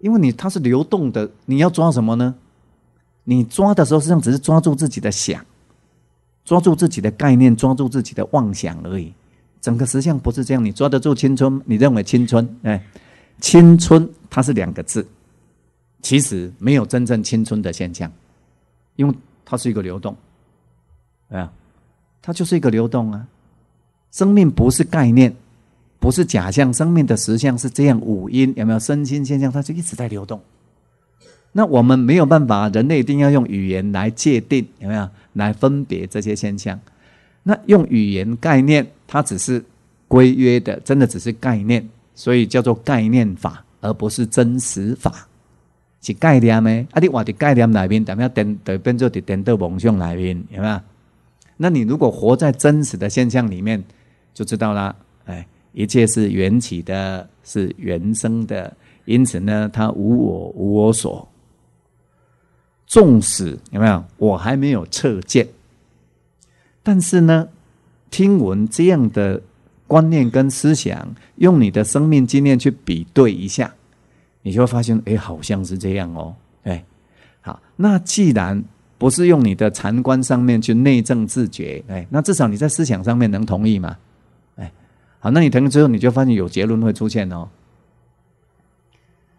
因为你它是流动的，你要抓什么呢？你抓的时候实际上只是抓住自己的想，抓住自己的概念，抓住自己的妄想而已。整个实相不是这样，你抓得住青春？你认为青春？哎，青春它是两个字，其实没有真正青春的现象，因为它是一个流动，啊，它就是一个流动啊。生命不是概念，不是假象，生命的实相是这样。五音有没有身心现象？它就一直在流动。那我们没有办法，人类一定要用语言来界定，有没有来分别这些现象？那用语言概念。它只是规约的，真的只是概念，所以叫做概念法，而不是真实法。是概念没？啊，你话的概念里面，咱们要等，得变做的等到梦想里面有没有？那你如果活在真实的现象里面，就知道啦。哎，一切是缘起的，是原生的，因此呢，它无我、无我所。纵使有没有我还没有测见，但是呢？听闻这样的观念跟思想，用你的生命经验去比对一下，你就会发现，哎，好像是这样哦，哎，好，那既然不是用你的禅观上面去内证自觉，哎，那至少你在思想上面能同意吗？哎，好，那你同意之后，你就发现有结论会出现哦。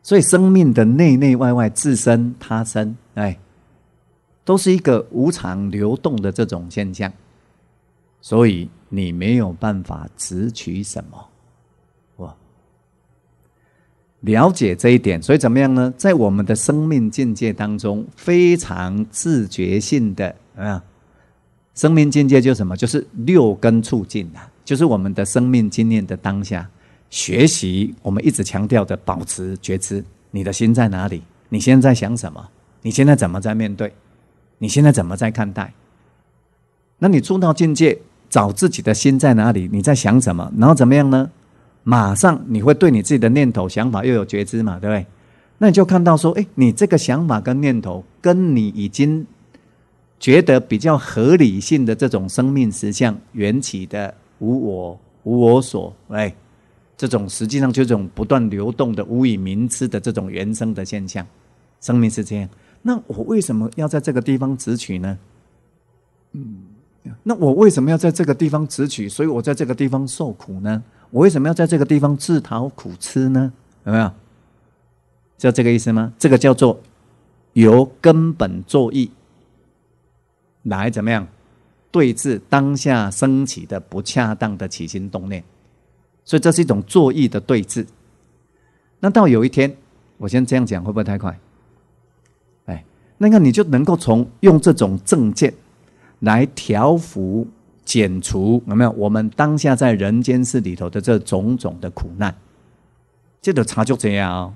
所以生命的内内外外、自身他身，哎，都是一个无常流动的这种现象。所以你没有办法直取什么，哇！了解这一点，所以怎么样呢？在我们的生命境界当中，非常自觉性的啊，生命境界就是什么？就是六根促进啊，就是我们的生命经验的当下。学习我们一直强调的，保持觉知，你的心在哪里？你现在想什么？你现在怎么在面对？你现在怎么在看待？那你做到境界？找自己的心在哪里？你在想什么？然后怎么样呢？马上你会对你自己的念头、想法又有觉知嘛？对不对？那你就看到说，哎，你这个想法跟念头，跟你已经觉得比较合理性的这种生命实相、缘起的无我、无我所，哎，这种实际上就是这种不断流动的、无以名之的这种原生的现象，生命是这样。那我为什么要在这个地方执取呢？嗯。那我为什么要在这个地方执取？所以我在这个地方受苦呢？我为什么要在这个地方自讨苦吃呢？有没有？就这个意思吗？这个叫做由根本作意来怎么样对峙当下升起的不恰当的起心动念？所以这是一种作意的对峙。那到有一天，我先这样讲，会不会太快？哎，那个你就能够从用这种正见。来调伏、减除，有没有？我们当下在人间世里头的这种种的苦难，这种察就这样？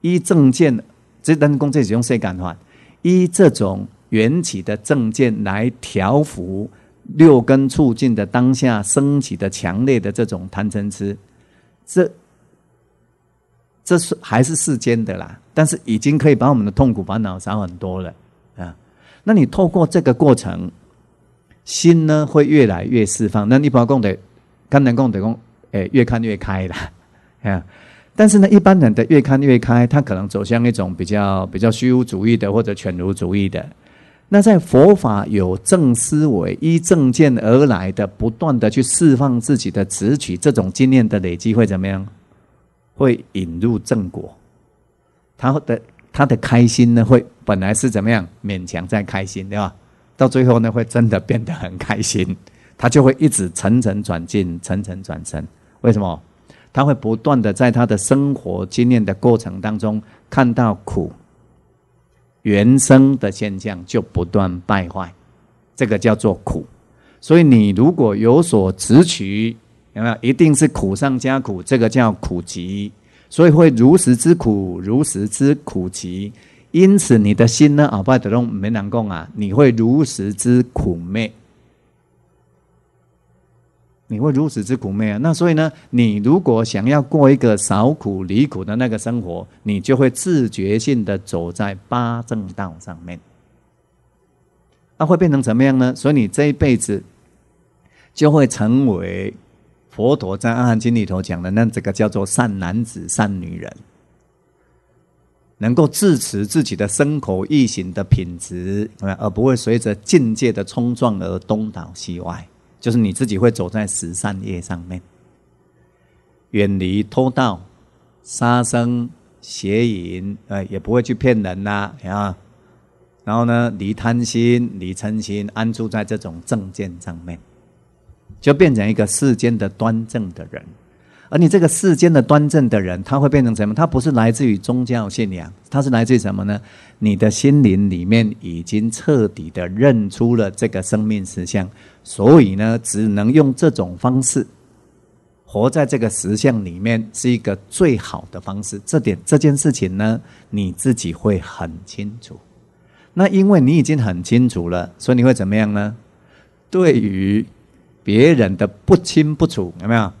依正见，这等工这使用谁感化？依这种缘起的正见来调伏六根促进的当下升起的强烈的这种贪嗔痴，这这是还是世间的啦，但是已经可以把我们的痛苦烦恼少很多了。那你透过这个过程，心呢会越来越释放。那你不共的，刚能共的共，哎，越看越开了 啊！但是呢，一般人的越看越开，他可能走向一种比较比较虚无主义的或者犬儒主义的。那在佛法有正思维，依正见而来的，不断的去释放自己的执取，这种经验的累积会怎么样？会引入正果，他的。他的开心呢，会本来是怎么样勉强在开心，对吧？到最后呢，会真的变得很开心。他就会一直层层转进，层层转生。为什么？他会不断的在他的生活经验的过程当中看到苦，原生的现象就不断败坏，这个叫做苦。所以你如果有所执取，有没有？一定是苦上加苦，这个叫苦集。所以会如实之苦，如实之苦集，因此你的心呢？啊，不晓得没南共啊？你会如实之苦灭，你会如此之苦灭啊？那所以呢？你如果想要过一个少苦离苦的那个生活，你就会自觉性的走在八正道上面。那会变成怎么样呢？所以你这一辈子就会成为。佛陀在《阿含经》里头讲的，那这个叫做善男子、善女人，能够自持自己的身口意行的品质，而不会随着境界的冲撞而东倒西歪，就是你自己会走在十善业上面，远离偷盗、杀生、邪淫，呃，也不会去骗人呐，啊，然后呢，离贪心、离嗔心，安住在这种正见上面。就变成一个世间的端正的人，而你这个世间的端正的人，他会变成什么？他不是来自于宗教信仰，他是来自于什么呢？你的心灵里面已经彻底的认出了这个生命实相，所以呢，只能用这种方式活在这个实相里面，是一个最好的方式。这点这件事情呢，你自己会很清楚。那因为你已经很清楚了，所以你会怎么样呢？对于别人的不清不楚有没有？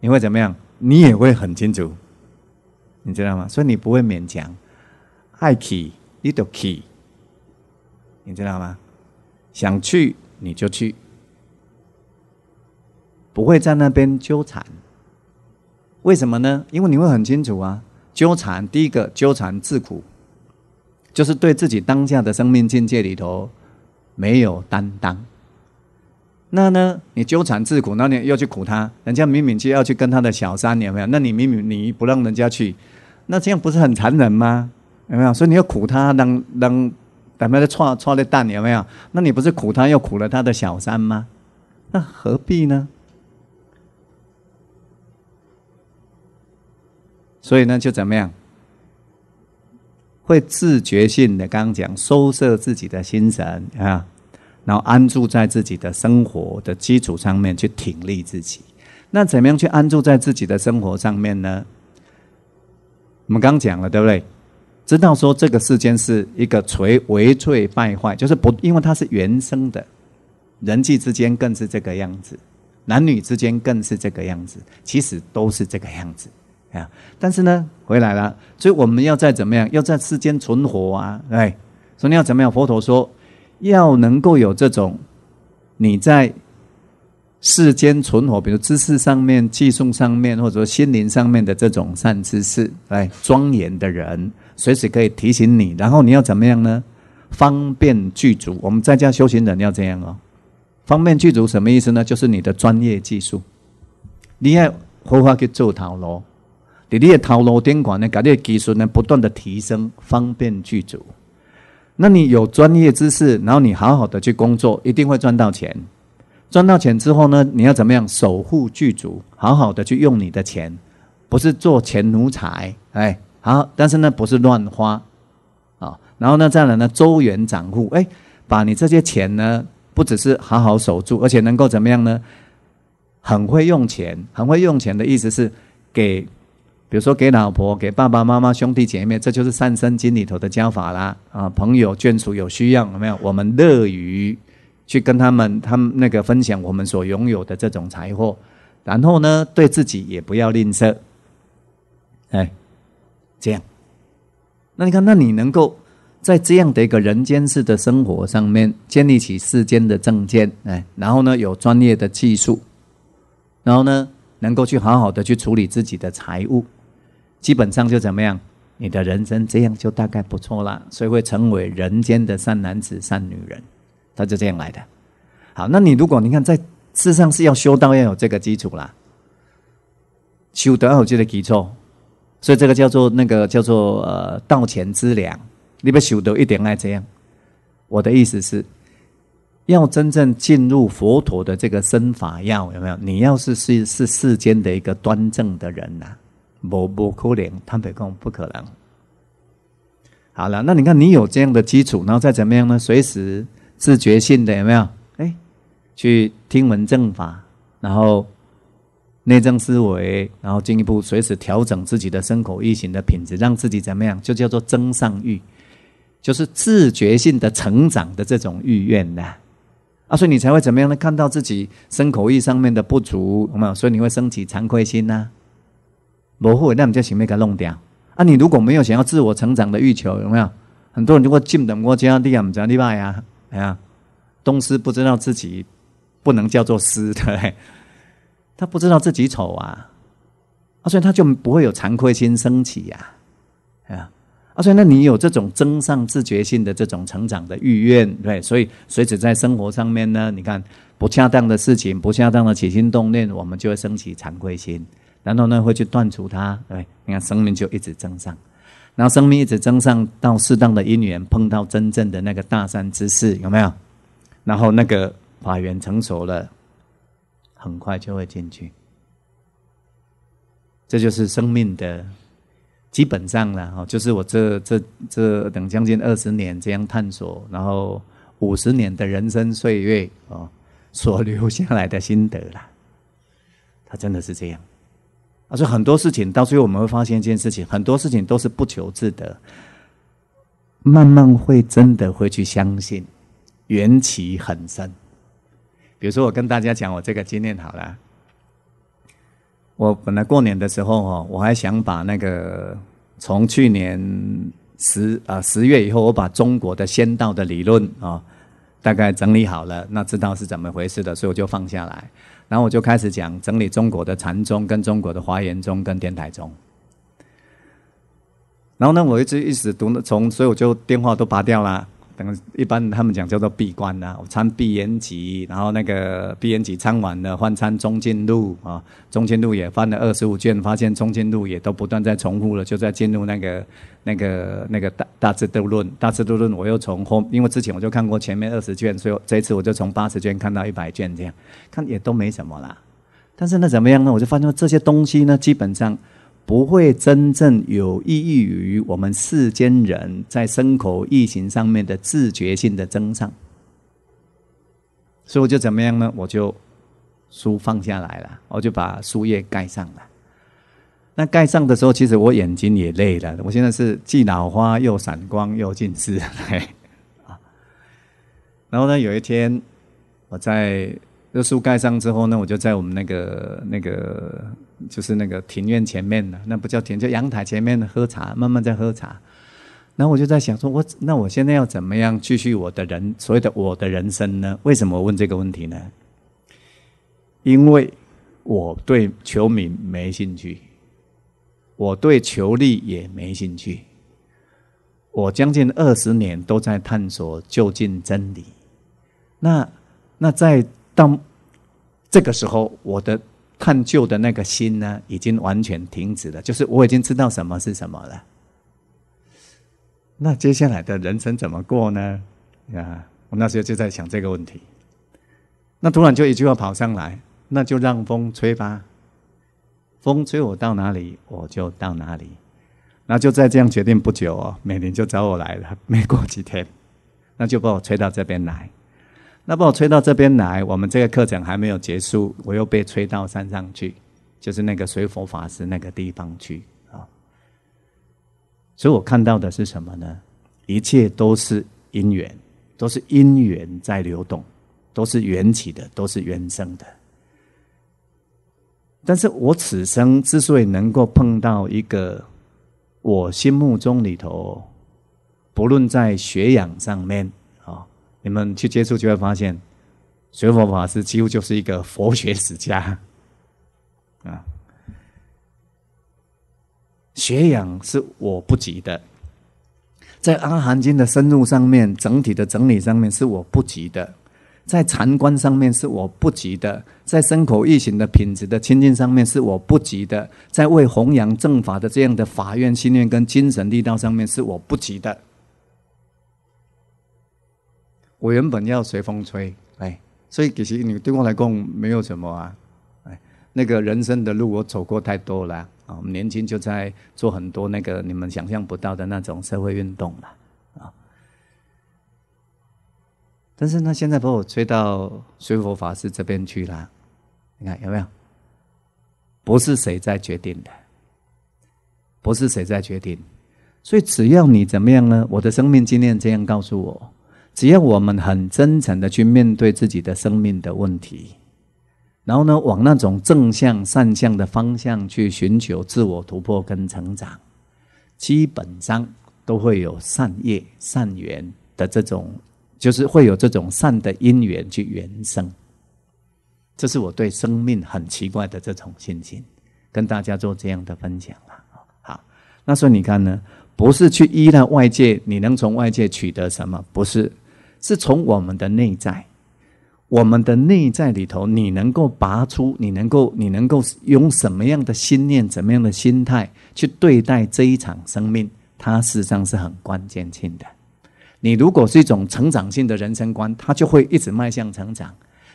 你会怎么样？你也会很清楚，你知道吗？所以你不会勉强，爱去你就去，你知道吗？想去你就去，不会在那边纠缠。为什么呢？因为你会很清楚啊。纠缠第一个，纠缠自苦，就是对自己当下的生命境界里头没有担当。那呢？你纠缠自苦，那你又去苦他？人家明明就要去跟他的小三，有没有？那你明明你不让人家去，那这样不是很残忍吗？有没有？所以你要苦他，能能怎么样？错错的蛋有没有？那你不是苦他又苦了他的小三吗？那何必呢？所以呢，就怎么样？会自觉性的，刚刚讲收摄自己的心神啊。然后安住在自己的生活的基础上面去挺立自己，那怎么样去安住在自己的生活上面呢？我们刚讲了，对不对？知道说这个世间是一个垂唯垂败坏，就是不因为它是原生的，人际之间更是这个样子，男女之间更是这个样子，其实都是这个样子啊。但是呢，回来了，所以我们要再怎么样？要在世间存活啊，哎，所以要怎么样？佛陀说。要能够有这种你在世间存活，比如知识上面、技术上面，或者说心灵上面的这种善知识，来庄严的人，随时可以提醒你。然后你要怎么样呢？方便具足。我们在家修行人要这样哦。方便具足什么意思呢？就是你的专业技术，你也活法去做塔炉，你这塔陶炉、电管的这些技术，呢不断的提升，方便具足。那你有专业知识，然后你好好的去工作，一定会赚到钱。赚到钱之后呢，你要怎么样守护剧足？好好的去用你的钱，不是做钱奴才，哎，好。但是呢，不是乱花，啊。然后呢，再来呢，周元掌户，哎，把你这些钱呢，不只是好好守住，而且能够怎么样呢？很会用钱，很会用钱的意思是给。比如说，给老婆、给爸爸妈妈、兄弟姐妹，这就是三生经里头的教法啦。啊，朋友、眷属有需要，有没有？我们乐于去跟他们，他们那个分享我们所拥有的这种财货。然后呢，对自己也不要吝啬。哎，这样。那你看，那你能够在这样的一个人间世的生活上面建立起世间的正见，哎，然后呢，有专业的技术，然后呢，能够去好好的去处理自己的财务。基本上就怎么样，你的人生这样就大概不错啦，所以会成为人间的善男子、善女人，他就这样来的。好，那你如果你看在世上是要修道，要有这个基础啦，修德要有这个基础，所以这个叫做那个叫做呃道前之良，你不修德一点爱这样。我的意思是，要真正进入佛陀的这个身法要有没有？你要是是是世间的一个端正的人呐。无无可能，贪比贡不可能。好了，那你看你有这样的基础，然后再怎么样呢？随时自觉性的有没有？哎，去听闻正法，然后内政思维，然后进一步随时调整自己的身口意行的品质，让自己怎么样？就叫做增上欲，就是自觉性的成长的这种欲愿呢。啊，所以你才会怎么样呢？看到自己身口意上面的不足，有没有？所以你会升起惭愧心呐。不会，那你叫什么？给弄掉啊！你如果没有想要自我成长的欲求，有没有？很多人如果进等我家，你也唔知你卖呀，哎呀，东师不知道自己不能叫做师，对他不知道自己丑啊，啊，所以他就不会有惭愧心升起呀，啊，啊，所以那你有这种增上自觉性的这种成长的意愿，对，所以，随着在生活上面呢，你看不恰当的事情，不恰当的起心动念，我们就会升起惭愧心。然后呢，会去断除它，对，你看生命就一直增上，然后生命一直增上到适当的因缘碰到真正的那个大善之事，有没有？然后那个法缘成熟了，很快就会进去。这就是生命的基本上了哦，就是我这这这等将近二十年这样探索，然后五十年的人生岁月哦，所留下来的心得了，他真的是这样。以很多事情到最后我们会发现一件事情，很多事情都是不求自得。慢慢会真的会去相信，缘起很深。比如说，我跟大家讲我这个经验好了，我本来过年的时候哈，我还想把那个从去年十啊十月以后，我把中国的仙道的理论啊，大概整理好了，那知道是怎么回事的，所以我就放下来。然后我就开始讲整理中国的禅宗跟中国的华严宗跟天台宗，然后呢我一直一直读，从所以我就电话都拔掉了。等一般他们讲叫做闭关呐，我参《闭言集》，然后那个《闭言集》参完了，换参《中进路啊，《中进路也翻了二十五卷，发现《中进路也都不断在重复了，就在进入那个、那个、那个《大大智度论》。《大智度论》我又从后，因为之前我就看过前面二十卷，所以这次我就从八十卷看到一百卷这样看，也都没什么啦。但是那怎么样呢？我就发现这些东西呢，基本上。不会真正有益于我们世间人在牲口疫情上面的自觉性的增长，所以我就怎么样呢？我就书放下来了，我就把书页盖上了。那盖上的时候，其实我眼睛也累了。我现在是既老花又散光又近视，然后呢，有一天我在。这树盖上之后呢，我就在我们那个那个就是那个庭院前面的，那不叫庭，叫阳台前面喝茶，慢慢在喝茶。然后我就在想说，我那我现在要怎么样继续我的人所谓的我的人生呢？为什么我问这个问题呢？因为我对球迷没兴趣，我对球力也没兴趣，我将近二十年都在探索就近真理。那那在。当这个时候，我的探究的那个心呢，已经完全停止了。就是我已经知道什么是什么了。那接下来的人生怎么过呢？啊，我那时候就在想这个问题。那突然就一句话跑上来，那就让风吹吧。风吹我到哪里，我就到哪里。那就在这样决定不久，美玲就找我来了。没过几天，那就把我吹到这边来。那把我吹到这边来，我们这个课程还没有结束，我又被吹到山上去，就是那个随佛法师那个地方去啊。所以我看到的是什么呢？一切都是因缘，都是因缘在流动，都是缘起的，都是缘生的。但是我此生之所以能够碰到一个我心目中里头，不论在学养上面。你们去接触就会发现，学佛法师几乎就是一个佛学史家啊。学养是我不及的，在《阿含经》的深入上面、整体的整理上面是我不及的，在禅观上面是我不及的，在身口意行的品质的清净上面是我不及的，在为弘扬正法的这样的法院信念跟精神力道上面是我不及的。我原本要随风吹，哎，所以其实你对我来讲没有什么啊，哎，那个人生的路我走过太多了啊，我们年轻就在做很多那个你们想象不到的那种社会运动了啊。但是呢，现在把我吹到随佛法师这边去了，你看有没有？不是谁在决定的，不是谁在决定，所以只要你怎么样呢？我的生命经验这样告诉我。只要我们很真诚的去面对自己的生命的问题，然后呢，往那种正向善向的方向去寻求自我突破跟成长，基本上都会有善业善缘的这种，就是会有这种善的因缘去缘生。这是我对生命很奇怪的这种心情，跟大家做这样的分享了。好，那所以你看呢，不是去依赖外界，你能从外界取得什么？不是。是从我们的内在，我们的内在里头，你能够拔出，你能够，你能够用什么样的心念，怎么样的心态去对待这一场生命，它实际上是很关键性的。你如果是一种成长性的人生观，它就会一直迈向成长；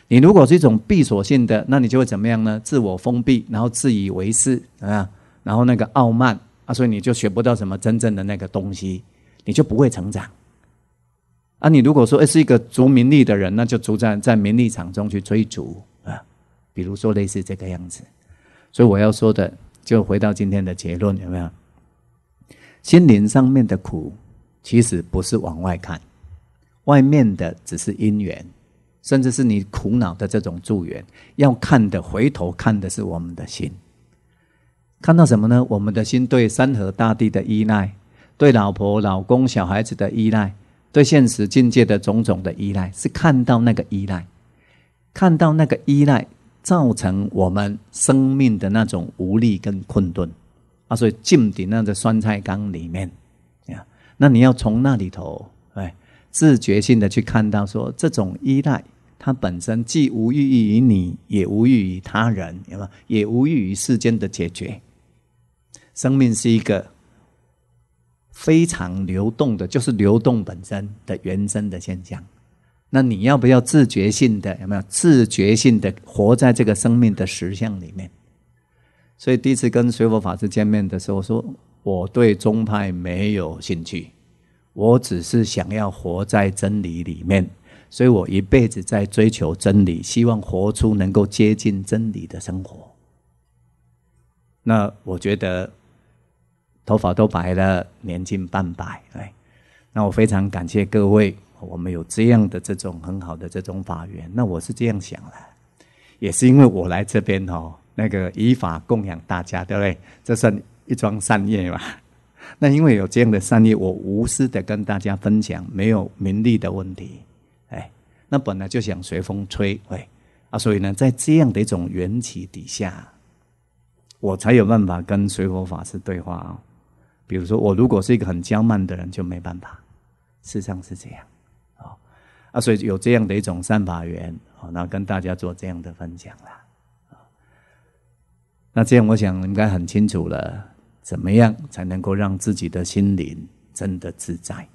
你如果是一种闭锁性的，那你就会怎么样呢？自我封闭，然后自以为是，啊，然后那个傲慢，啊，所以你就学不到什么真正的那个东西，你就不会成长。啊，你如果说哎是一个逐名利的人，那就逐在在名利场中去追逐啊，比如说类似这个样子。所以我要说的，就回到今天的结论，有没有？心灵上面的苦，其实不是往外看，外面的只是因缘，甚至是你苦恼的这种助缘。要看的，回头看的是我们的心，看到什么呢？我们的心对山河大地的依赖，对老婆、老公、小孩子的依赖。对现实境界的种种的依赖，是看到那个依赖，看到那个依赖造成我们生命的那种无力跟困顿啊！所以进顶那个酸菜缸里面那你要从那里头哎，自觉性的去看到说，这种依赖它本身既无益于你，也无益于他人，有吗？也无益于世间的解决。生命是一个。非常流动的，就是流动本身的原生的现象。那你要不要自觉性的？有没有自觉性的活在这个生命的实相里面？所以，第一次跟随佛法师见面的时候，说我对宗派没有兴趣，我只是想要活在真理里面。所以我一辈子在追求真理，希望活出能够接近真理的生活。那我觉得。头发都白了，年近半百，哎，那我非常感谢各位，我们有这样的这种很好的这种法缘。那我是这样想的，也是因为我来这边哦，那个以法供养大家，对不对？这算一桩善业嘛。那因为有这样的善业，我无私的跟大家分享，没有名利的问题，哎，那本来就想随风吹，哎，啊，所以呢，在这样的一种缘起底下，我才有办法跟水火法师对话哦。比如说，我如果是一个很娇慢的人，就没办法。事实上是这样，啊，啊，所以有这样的一种善法缘，啊，那跟大家做这样的分享啦，啊，那这样我想应该很清楚了，怎么样才能够让自己的心灵真的自在？